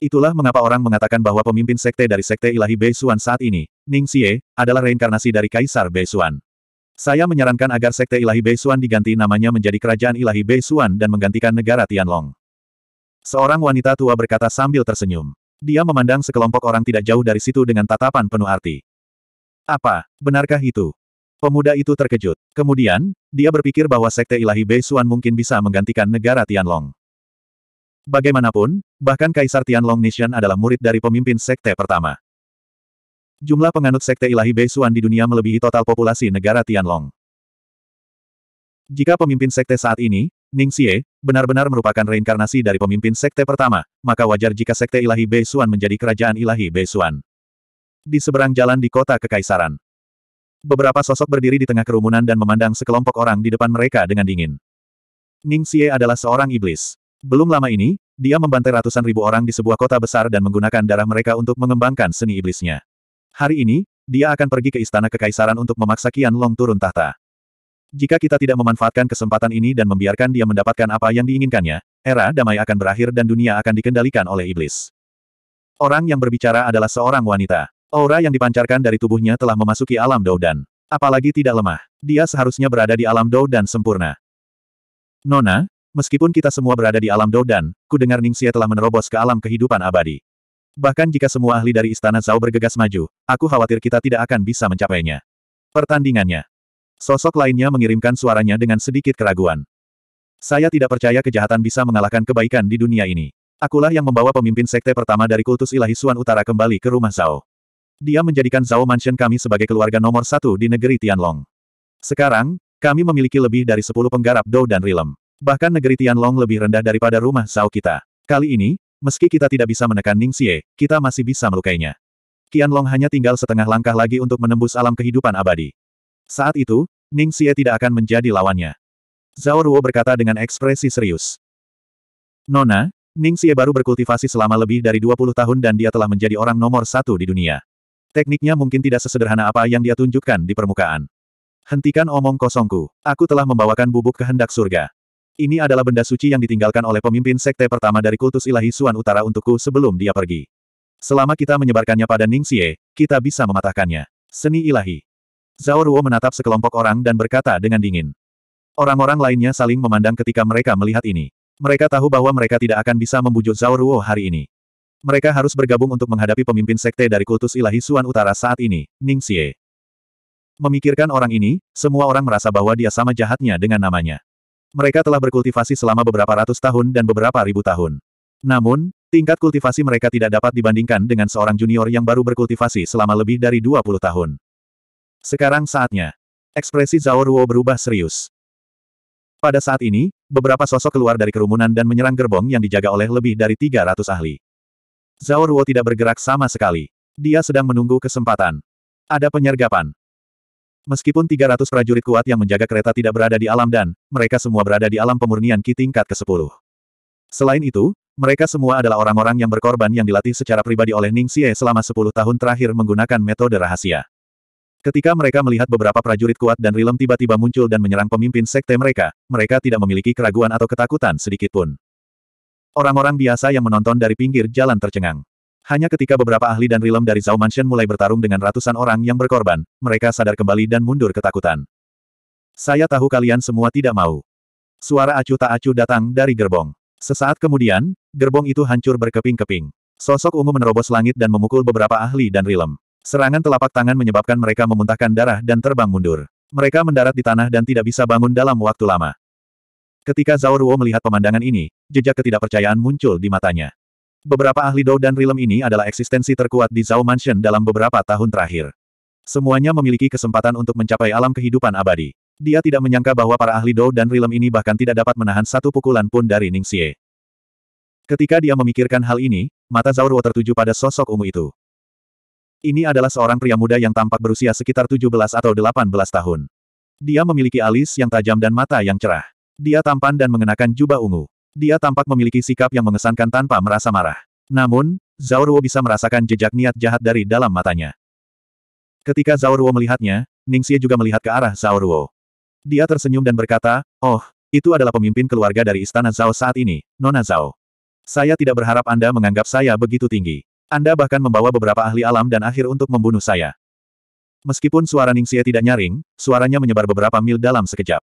Itulah mengapa orang mengatakan bahwa pemimpin sekte dari sekte ilahi Beisuan saat ini, Ning Xie, adalah reinkarnasi dari Kaisar Beisuan. Saya menyarankan agar Sekte Ilahi Beisuan diganti namanya menjadi Kerajaan Ilahi Beisuan dan menggantikan negara Tianlong. Seorang wanita tua berkata sambil tersenyum. Dia memandang sekelompok orang tidak jauh dari situ dengan tatapan penuh arti. Apa, benarkah itu? Pemuda itu terkejut. Kemudian, dia berpikir bahwa Sekte Ilahi Beisuan mungkin bisa menggantikan negara Tianlong. Bagaimanapun, bahkan Kaisar Tianlong Nishan adalah murid dari pemimpin Sekte pertama. Jumlah penganut Sekte Ilahi Beisuan di dunia melebihi total populasi negara Tianlong. Jika pemimpin Sekte saat ini, Ning Xie, benar-benar merupakan reinkarnasi dari pemimpin Sekte pertama, maka wajar jika Sekte Ilahi Beisuan menjadi kerajaan Ilahi Beisuan. Di seberang jalan di kota Kekaisaran. Beberapa sosok berdiri di tengah kerumunan dan memandang sekelompok orang di depan mereka dengan dingin. Ning Xie adalah seorang iblis. Belum lama ini, dia membantai ratusan ribu orang di sebuah kota besar dan menggunakan darah mereka untuk mengembangkan seni iblisnya. Hari ini, dia akan pergi ke istana kekaisaran untuk memaksa Qian Long turun tahta. Jika kita tidak memanfaatkan kesempatan ini dan membiarkan dia mendapatkan apa yang diinginkannya, era damai akan berakhir dan dunia akan dikendalikan oleh iblis. Orang yang berbicara adalah seorang wanita. Aura yang dipancarkan dari tubuhnya telah memasuki alam Doudan. Apalagi tidak lemah. Dia seharusnya berada di alam Doudan sempurna. Nona, meskipun kita semua berada di alam Doudan, ku dengar Ningxia telah menerobos ke alam kehidupan abadi. Bahkan jika semua ahli dari Istana Zhao bergegas maju, aku khawatir kita tidak akan bisa mencapainya. Pertandingannya. Sosok lainnya mengirimkan suaranya dengan sedikit keraguan. Saya tidak percaya kejahatan bisa mengalahkan kebaikan di dunia ini. Akulah yang membawa pemimpin sekte pertama dari kultus ilahi Suan Utara kembali ke rumah Zhao. Dia menjadikan Zhao Mansion kami sebagai keluarga nomor satu di negeri Tianlong. Sekarang, kami memiliki lebih dari sepuluh penggarap Dou dan Rilem. Bahkan negeri Tianlong lebih rendah daripada rumah Zhao kita. Kali ini, Meski kita tidak bisa menekan Ning Xie, kita masih bisa melukainya. Qianlong hanya tinggal setengah langkah lagi untuk menembus alam kehidupan abadi. Saat itu, Ning Xie tidak akan menjadi lawannya. Zhao Ruo berkata dengan ekspresi serius. Nona, Ning Xie baru berkultivasi selama lebih dari 20 tahun dan dia telah menjadi orang nomor satu di dunia. Tekniknya mungkin tidak sesederhana apa yang dia tunjukkan di permukaan. Hentikan omong kosongku. Aku telah membawakan bubuk kehendak surga. Ini adalah benda suci yang ditinggalkan oleh pemimpin sekte pertama dari kultus ilahi Suan Utara untukku sebelum dia pergi. Selama kita menyebarkannya pada Ning Xie, kita bisa mematahkannya. Seni ilahi. Zhao Ruo menatap sekelompok orang dan berkata dengan dingin. Orang-orang lainnya saling memandang ketika mereka melihat ini. Mereka tahu bahwa mereka tidak akan bisa membujuk Zhao Ruo hari ini. Mereka harus bergabung untuk menghadapi pemimpin sekte dari kultus ilahi Suan Utara saat ini, Ning Xie. Memikirkan orang ini, semua orang merasa bahwa dia sama jahatnya dengan namanya. Mereka telah berkultivasi selama beberapa ratus tahun dan beberapa ribu tahun. Namun, tingkat kultivasi mereka tidak dapat dibandingkan dengan seorang junior yang baru berkultivasi selama lebih dari 20 tahun. Sekarang saatnya. Ekspresi Zhao Ruo berubah serius. Pada saat ini, beberapa sosok keluar dari kerumunan dan menyerang gerbong yang dijaga oleh lebih dari 300 ahli. Zhao Ruo tidak bergerak sama sekali. Dia sedang menunggu kesempatan. Ada penyergapan. Meskipun 300 prajurit kuat yang menjaga kereta tidak berada di alam dan, mereka semua berada di alam pemurnian Ki tingkat ke-10. Selain itu, mereka semua adalah orang-orang yang berkorban yang dilatih secara pribadi oleh Ning Xie selama 10 tahun terakhir menggunakan metode rahasia. Ketika mereka melihat beberapa prajurit kuat dan Rilem tiba-tiba muncul dan menyerang pemimpin sekte mereka, mereka tidak memiliki keraguan atau ketakutan sedikitpun. Orang-orang biasa yang menonton dari pinggir jalan tercengang. Hanya ketika beberapa ahli dan rilem dari Zhao Mansion mulai bertarung dengan ratusan orang yang berkorban, mereka sadar kembali dan mundur ketakutan. Saya tahu kalian semua tidak mau. Suara acuh tak acuh datang dari gerbong. Sesaat kemudian, gerbong itu hancur berkeping-keping. Sosok ungu menerobos langit dan memukul beberapa ahli dan rilem. Serangan telapak tangan menyebabkan mereka memuntahkan darah dan terbang mundur. Mereka mendarat di tanah dan tidak bisa bangun dalam waktu lama. Ketika Zhao Ruo melihat pemandangan ini, jejak ketidakpercayaan muncul di matanya. Beberapa ahli Dou dan Rilem ini adalah eksistensi terkuat di Zhao Mansion dalam beberapa tahun terakhir. Semuanya memiliki kesempatan untuk mencapai alam kehidupan abadi. Dia tidak menyangka bahwa para ahli Dou dan Rilem ini bahkan tidak dapat menahan satu pukulan pun dari Ning Xie. Ketika dia memikirkan hal ini, mata Zauruo tertuju pada sosok ungu itu. Ini adalah seorang pria muda yang tampak berusia sekitar 17 atau 18 tahun. Dia memiliki alis yang tajam dan mata yang cerah. Dia tampan dan mengenakan jubah ungu. Dia tampak memiliki sikap yang mengesankan tanpa merasa marah. Namun, Zhao Ruo bisa merasakan jejak niat jahat dari dalam matanya. Ketika Zhao Ruo melihatnya, Ningxie juga melihat ke arah Zhao Ruo. Dia tersenyum dan berkata, Oh, itu adalah pemimpin keluarga dari Istana Zhao saat ini, Nona Zhao. Saya tidak berharap Anda menganggap saya begitu tinggi. Anda bahkan membawa beberapa ahli alam dan akhir untuk membunuh saya. Meskipun suara Ningxie tidak nyaring, suaranya menyebar beberapa mil dalam sekejap.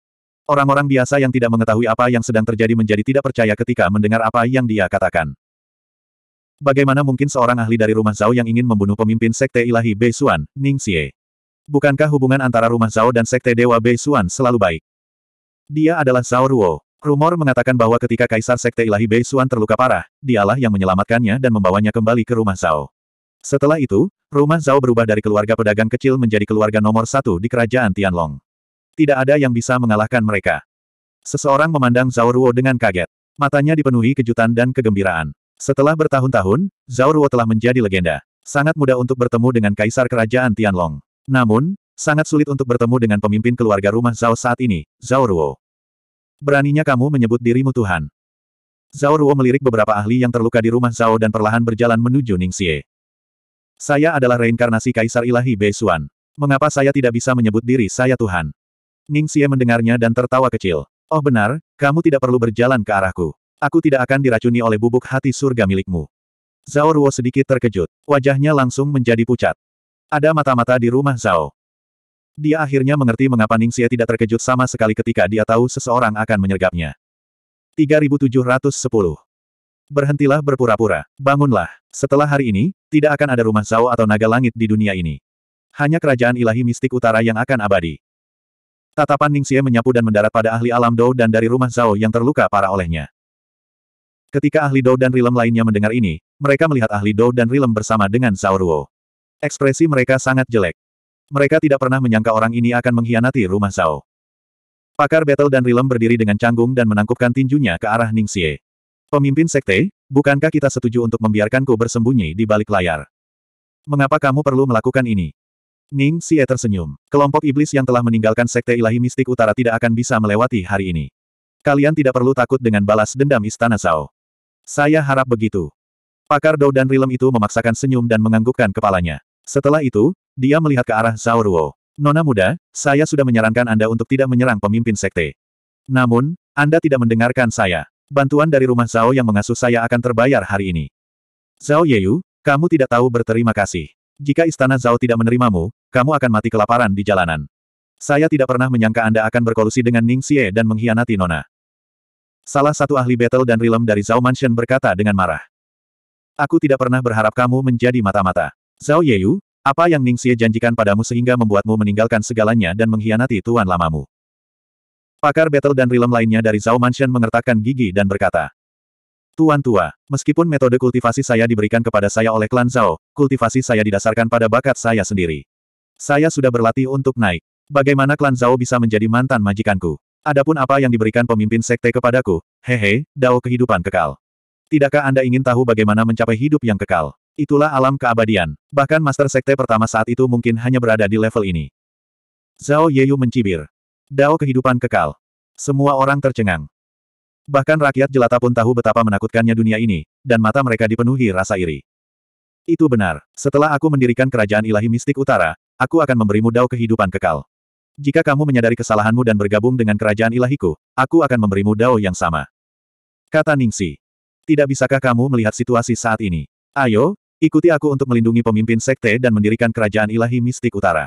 Orang-orang biasa yang tidak mengetahui apa yang sedang terjadi menjadi tidak percaya ketika mendengar apa yang dia katakan. Bagaimana mungkin seorang ahli dari rumah Zhao yang ingin membunuh pemimpin Sekte Ilahi Beisuan, Ning Xie? Bukankah hubungan antara rumah Zhao dan Sekte Dewa Beisuan selalu baik? Dia adalah Zhao Ruo. Rumor mengatakan bahwa ketika Kaisar Sekte Ilahi Beisuan terluka parah, dialah yang menyelamatkannya dan membawanya kembali ke rumah Zhao. Setelah itu, rumah Zhao berubah dari keluarga pedagang kecil menjadi keluarga nomor satu di kerajaan Tianlong. Tidak ada yang bisa mengalahkan mereka. Seseorang memandang Zhao Ruo dengan kaget. Matanya dipenuhi kejutan dan kegembiraan. Setelah bertahun-tahun, Zhao Ruo telah menjadi legenda. Sangat mudah untuk bertemu dengan Kaisar Kerajaan Tianlong. Namun, sangat sulit untuk bertemu dengan pemimpin keluarga rumah Zhao saat ini, Zhao Ruo. Beraninya kamu menyebut dirimu Tuhan. Zhao Ruo melirik beberapa ahli yang terluka di rumah Zhao dan perlahan berjalan menuju Ningxie. Saya adalah reinkarnasi Kaisar Ilahi Bei Xuan. Mengapa saya tidak bisa menyebut diri saya Tuhan? Ning Xie mendengarnya dan tertawa kecil. Oh benar, kamu tidak perlu berjalan ke arahku. Aku tidak akan diracuni oleh bubuk hati surga milikmu. Zhao Ruo sedikit terkejut. Wajahnya langsung menjadi pucat. Ada mata-mata di rumah Zhao. Dia akhirnya mengerti mengapa Ning Xie tidak terkejut sama sekali ketika dia tahu seseorang akan menyergapnya. 3710. Berhentilah berpura-pura. Bangunlah. Setelah hari ini, tidak akan ada rumah Zhao atau naga langit di dunia ini. Hanya kerajaan ilahi mistik utara yang akan abadi. Tatapan Ningxie menyapu dan mendarat pada ahli alam Dou dan dari rumah Zhao yang terluka para olehnya. Ketika ahli Dou dan Rilem lainnya mendengar ini, mereka melihat ahli Dou dan Rilem bersama dengan Zhao Ruo. Ekspresi mereka sangat jelek. Mereka tidak pernah menyangka orang ini akan mengkhianati rumah Zhao. Pakar Battle dan Rilem berdiri dengan canggung dan menangkupkan tinjunya ke arah Ningxie. Pemimpin sekte, bukankah kita setuju untuk membiarkanku bersembunyi di balik layar? Mengapa kamu perlu melakukan ini? Ning Xie tersenyum. Kelompok iblis yang telah meninggalkan Sekte Ilahi Mistik Utara tidak akan bisa melewati hari ini. Kalian tidak perlu takut dengan balas dendam Istana Zhao. Saya harap begitu. Pakar Dou dan Rilem itu memaksakan senyum dan menganggukkan kepalanya. Setelah itu, dia melihat ke arah Zhao Ruo. Nona muda, saya sudah menyarankan Anda untuk tidak menyerang pemimpin sekte. Namun, Anda tidak mendengarkan saya. Bantuan dari rumah Zhao yang mengasuh saya akan terbayar hari ini. Zhao Yeyu, kamu tidak tahu berterima kasih. Jika istana Zhao tidak menerimamu, kamu akan mati kelaparan di jalanan. Saya tidak pernah menyangka Anda akan berkolusi dengan Ning Xie dan mengkhianati Nona. Salah satu ahli battle dan realm dari Zhao Mansion berkata dengan marah. Aku tidak pernah berharap kamu menjadi mata-mata. Zhao Yeyu, apa yang Ning Xie janjikan padamu sehingga membuatmu meninggalkan segalanya dan mengkhianati tuan lamamu? Pakar battle dan realm lainnya dari Zhao Mansion mengertakkan gigi dan berkata. Tuan Tua, meskipun metode kultivasi saya diberikan kepada saya oleh klan Zhao, kultivasi saya didasarkan pada bakat saya sendiri. Saya sudah berlatih untuk naik. Bagaimana klan Zhao bisa menjadi mantan majikanku? Adapun apa yang diberikan pemimpin sekte kepadaku, hehe, dao kehidupan kekal. Tidakkah Anda ingin tahu bagaimana mencapai hidup yang kekal? Itulah alam keabadian. Bahkan Master Sekte pertama saat itu mungkin hanya berada di level ini. Zhao Yeyu mencibir. Dao kehidupan kekal. Semua orang tercengang. Bahkan rakyat jelata pun tahu betapa menakutkannya dunia ini, dan mata mereka dipenuhi rasa iri. Itu benar. Setelah aku mendirikan kerajaan ilahi mistik utara, aku akan memberimu dao kehidupan kekal. Jika kamu menyadari kesalahanmu dan bergabung dengan kerajaan ilahiku, aku akan memberimu dao yang sama. Kata Ningsi. Tidak bisakah kamu melihat situasi saat ini? Ayo, ikuti aku untuk melindungi pemimpin sekte dan mendirikan kerajaan ilahi mistik utara.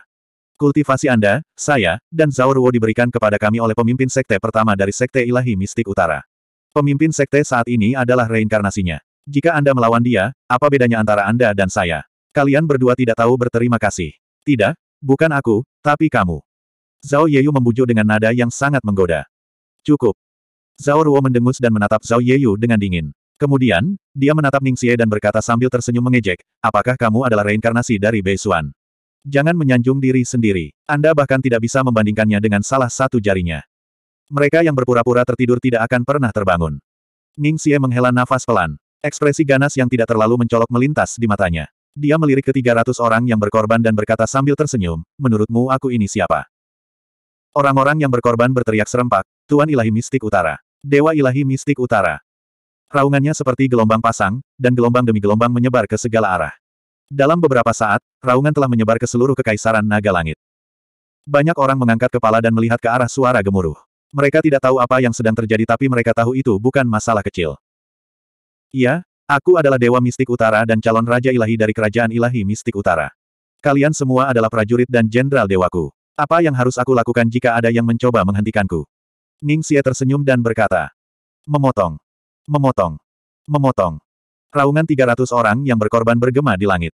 Kultivasi Anda, saya, dan Zauruo diberikan kepada kami oleh pemimpin sekte pertama dari Sekte Ilahi Mistik Utara. Pemimpin sekte saat ini adalah reinkarnasinya. Jika Anda melawan dia, apa bedanya antara Anda dan saya? Kalian berdua tidak tahu berterima kasih. Tidak, bukan aku, tapi kamu. Zhao Yeyu membujuk dengan nada yang sangat menggoda. Cukup. Zhao Ruo mendengus dan menatap Zhao Yeyu dengan dingin. Kemudian, dia menatap Ning Xie dan berkata sambil tersenyum mengejek, apakah kamu adalah reinkarnasi dari Bei Xuan? Jangan menyanjung diri sendiri. Anda bahkan tidak bisa membandingkannya dengan salah satu jarinya. Mereka yang berpura-pura tertidur tidak akan pernah terbangun. Ning Xie menghela nafas pelan. Ekspresi ganas yang tidak terlalu mencolok melintas di matanya. Dia melirik ke 300 orang yang berkorban dan berkata sambil tersenyum, menurutmu aku ini siapa? Orang-orang yang berkorban berteriak serempak, Tuan Ilahi Mistik Utara. Dewa Ilahi Mistik Utara. Raungannya seperti gelombang pasang, dan gelombang demi gelombang menyebar ke segala arah. Dalam beberapa saat, raungan telah menyebar ke seluruh kekaisaran naga langit. Banyak orang mengangkat kepala dan melihat ke arah suara gemuruh. Mereka tidak tahu apa yang sedang terjadi tapi mereka tahu itu bukan masalah kecil. Iya, aku adalah Dewa Mistik Utara dan calon Raja Ilahi dari Kerajaan Ilahi Mistik Utara. Kalian semua adalah prajurit dan jenderal dewaku. Apa yang harus aku lakukan jika ada yang mencoba menghentikanku? Ning Xie tersenyum dan berkata. Memotong. Memotong. Memotong. Raungan 300 orang yang berkorban bergema di langit.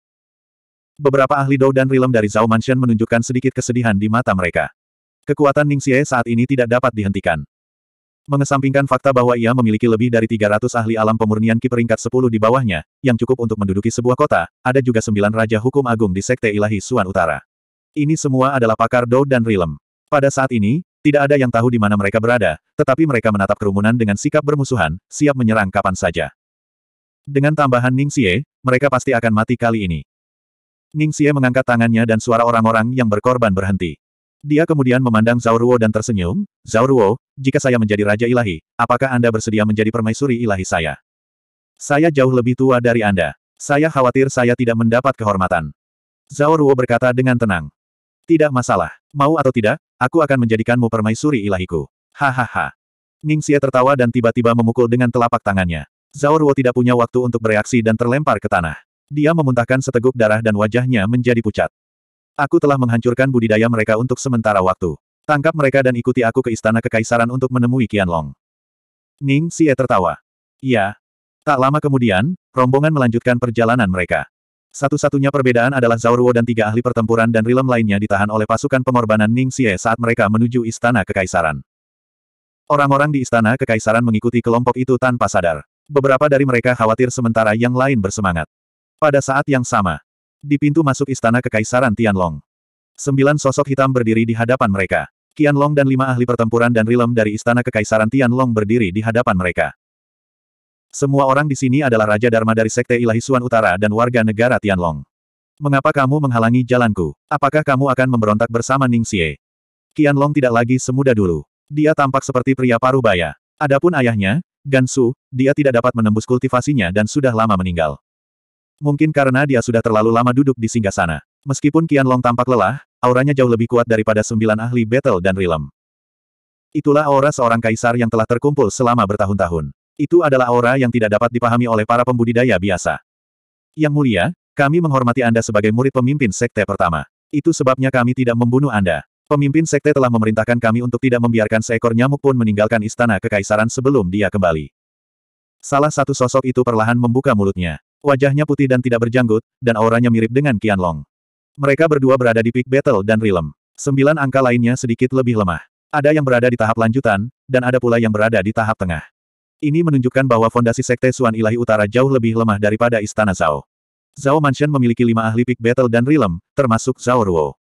Beberapa ahli Dou dan Rilem dari Zhao Mansion menunjukkan sedikit kesedihan di mata mereka. Kekuatan Ning Xie saat ini tidak dapat dihentikan. Mengesampingkan fakta bahwa ia memiliki lebih dari 300 ahli alam pemurnian Ki peringkat 10 di bawahnya, yang cukup untuk menduduki sebuah kota, ada juga sembilan raja hukum agung di Sekte Ilahi Suan Utara. Ini semua adalah pakar Dou dan Rilem. Pada saat ini, tidak ada yang tahu di mana mereka berada, tetapi mereka menatap kerumunan dengan sikap bermusuhan, siap menyerang kapan saja. Dengan tambahan Ning Xie, mereka pasti akan mati kali ini. Ning Xie mengangkat tangannya dan suara orang-orang yang berkorban berhenti. Dia kemudian memandang Zhao Ruo dan tersenyum, Zhao Ruo, jika saya menjadi Raja Ilahi, apakah Anda bersedia menjadi permaisuri ilahi saya? Saya jauh lebih tua dari Anda. Saya khawatir saya tidak mendapat kehormatan. Zhao Ruo berkata dengan tenang. Tidak masalah. Mau atau tidak, aku akan menjadikanmu permaisuri ilahiku. Hahaha. Ning Xie tertawa dan tiba-tiba memukul dengan telapak tangannya. Zhao Ruo tidak punya waktu untuk bereaksi dan terlempar ke tanah. Dia memuntahkan seteguk darah dan wajahnya menjadi pucat. Aku telah menghancurkan budidaya mereka untuk sementara waktu. Tangkap mereka dan ikuti aku ke istana kekaisaran untuk menemui Qianlong. Ning Xie tertawa. Iya. Tak lama kemudian, rombongan melanjutkan perjalanan mereka. Satu-satunya perbedaan adalah Zauruo dan tiga ahli pertempuran dan Rilem lainnya ditahan oleh pasukan pengorbanan Ning Xie saat mereka menuju istana kekaisaran. Orang-orang di istana kekaisaran mengikuti kelompok itu tanpa sadar. Beberapa dari mereka khawatir sementara yang lain bersemangat. Pada saat yang sama, di pintu masuk istana kekaisaran Tianlong, sembilan sosok hitam berdiri di hadapan mereka. Qianlong dan lima ahli pertempuran dan rilem dari istana kekaisaran Tianlong berdiri di hadapan mereka. Semua orang di sini adalah Raja Dharma dari Sekte Ilahi Suan Utara dan warga negara Tianlong. Mengapa kamu menghalangi jalanku? Apakah kamu akan memberontak bersama Ning Xie? Qianlong tidak lagi semudah dulu. Dia tampak seperti pria paruh baya. Adapun ayahnya, Gansu, dia tidak dapat menembus kultivasinya dan sudah lama meninggal. Mungkin karena dia sudah terlalu lama duduk di singgah sana. Meskipun Kian Long tampak lelah, auranya jauh lebih kuat daripada sembilan ahli battle dan rilem. Itulah aura seorang kaisar yang telah terkumpul selama bertahun-tahun. Itu adalah aura yang tidak dapat dipahami oleh para pembudidaya biasa. Yang mulia, kami menghormati Anda sebagai murid pemimpin sekte pertama. Itu sebabnya kami tidak membunuh Anda. Pemimpin sekte telah memerintahkan kami untuk tidak membiarkan seekor nyamuk pun meninggalkan istana kekaisaran sebelum dia kembali. Salah satu sosok itu perlahan membuka mulutnya. Wajahnya putih dan tidak berjanggut, dan auranya mirip dengan Qianlong. Mereka berdua berada di peak battle dan realm. Sembilan angka lainnya sedikit lebih lemah. Ada yang berada di tahap lanjutan, dan ada pula yang berada di tahap tengah. Ini menunjukkan bahwa fondasi Sekte Suan Ilahi Utara jauh lebih lemah daripada Istana Zhao. Zhao Mansion memiliki lima ahli peak battle dan realm, termasuk Zhao Ruo.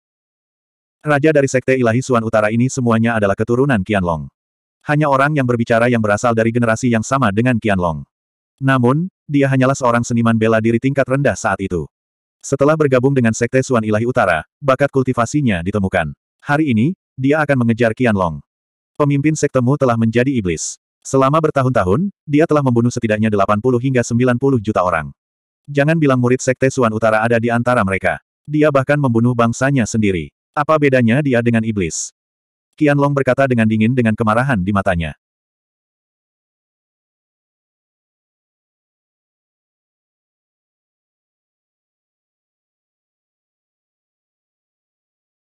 Raja dari Sekte Ilahi Suan Utara ini semuanya adalah keturunan Qianlong. Hanya orang yang berbicara yang berasal dari generasi yang sama dengan Qianlong. Namun, dia hanyalah seorang seniman bela diri tingkat rendah saat itu. Setelah bergabung dengan Sekte Suan Ilahi Utara, bakat kultivasinya ditemukan. Hari ini, dia akan mengejar Qianlong. Pemimpin sektemu telah menjadi iblis. Selama bertahun-tahun, dia telah membunuh setidaknya 80 hingga 90 juta orang. Jangan bilang murid Sekte Suan Utara ada di antara mereka. Dia bahkan membunuh bangsanya sendiri. Apa bedanya dia dengan iblis? Qianlong berkata dengan dingin dengan kemarahan di matanya.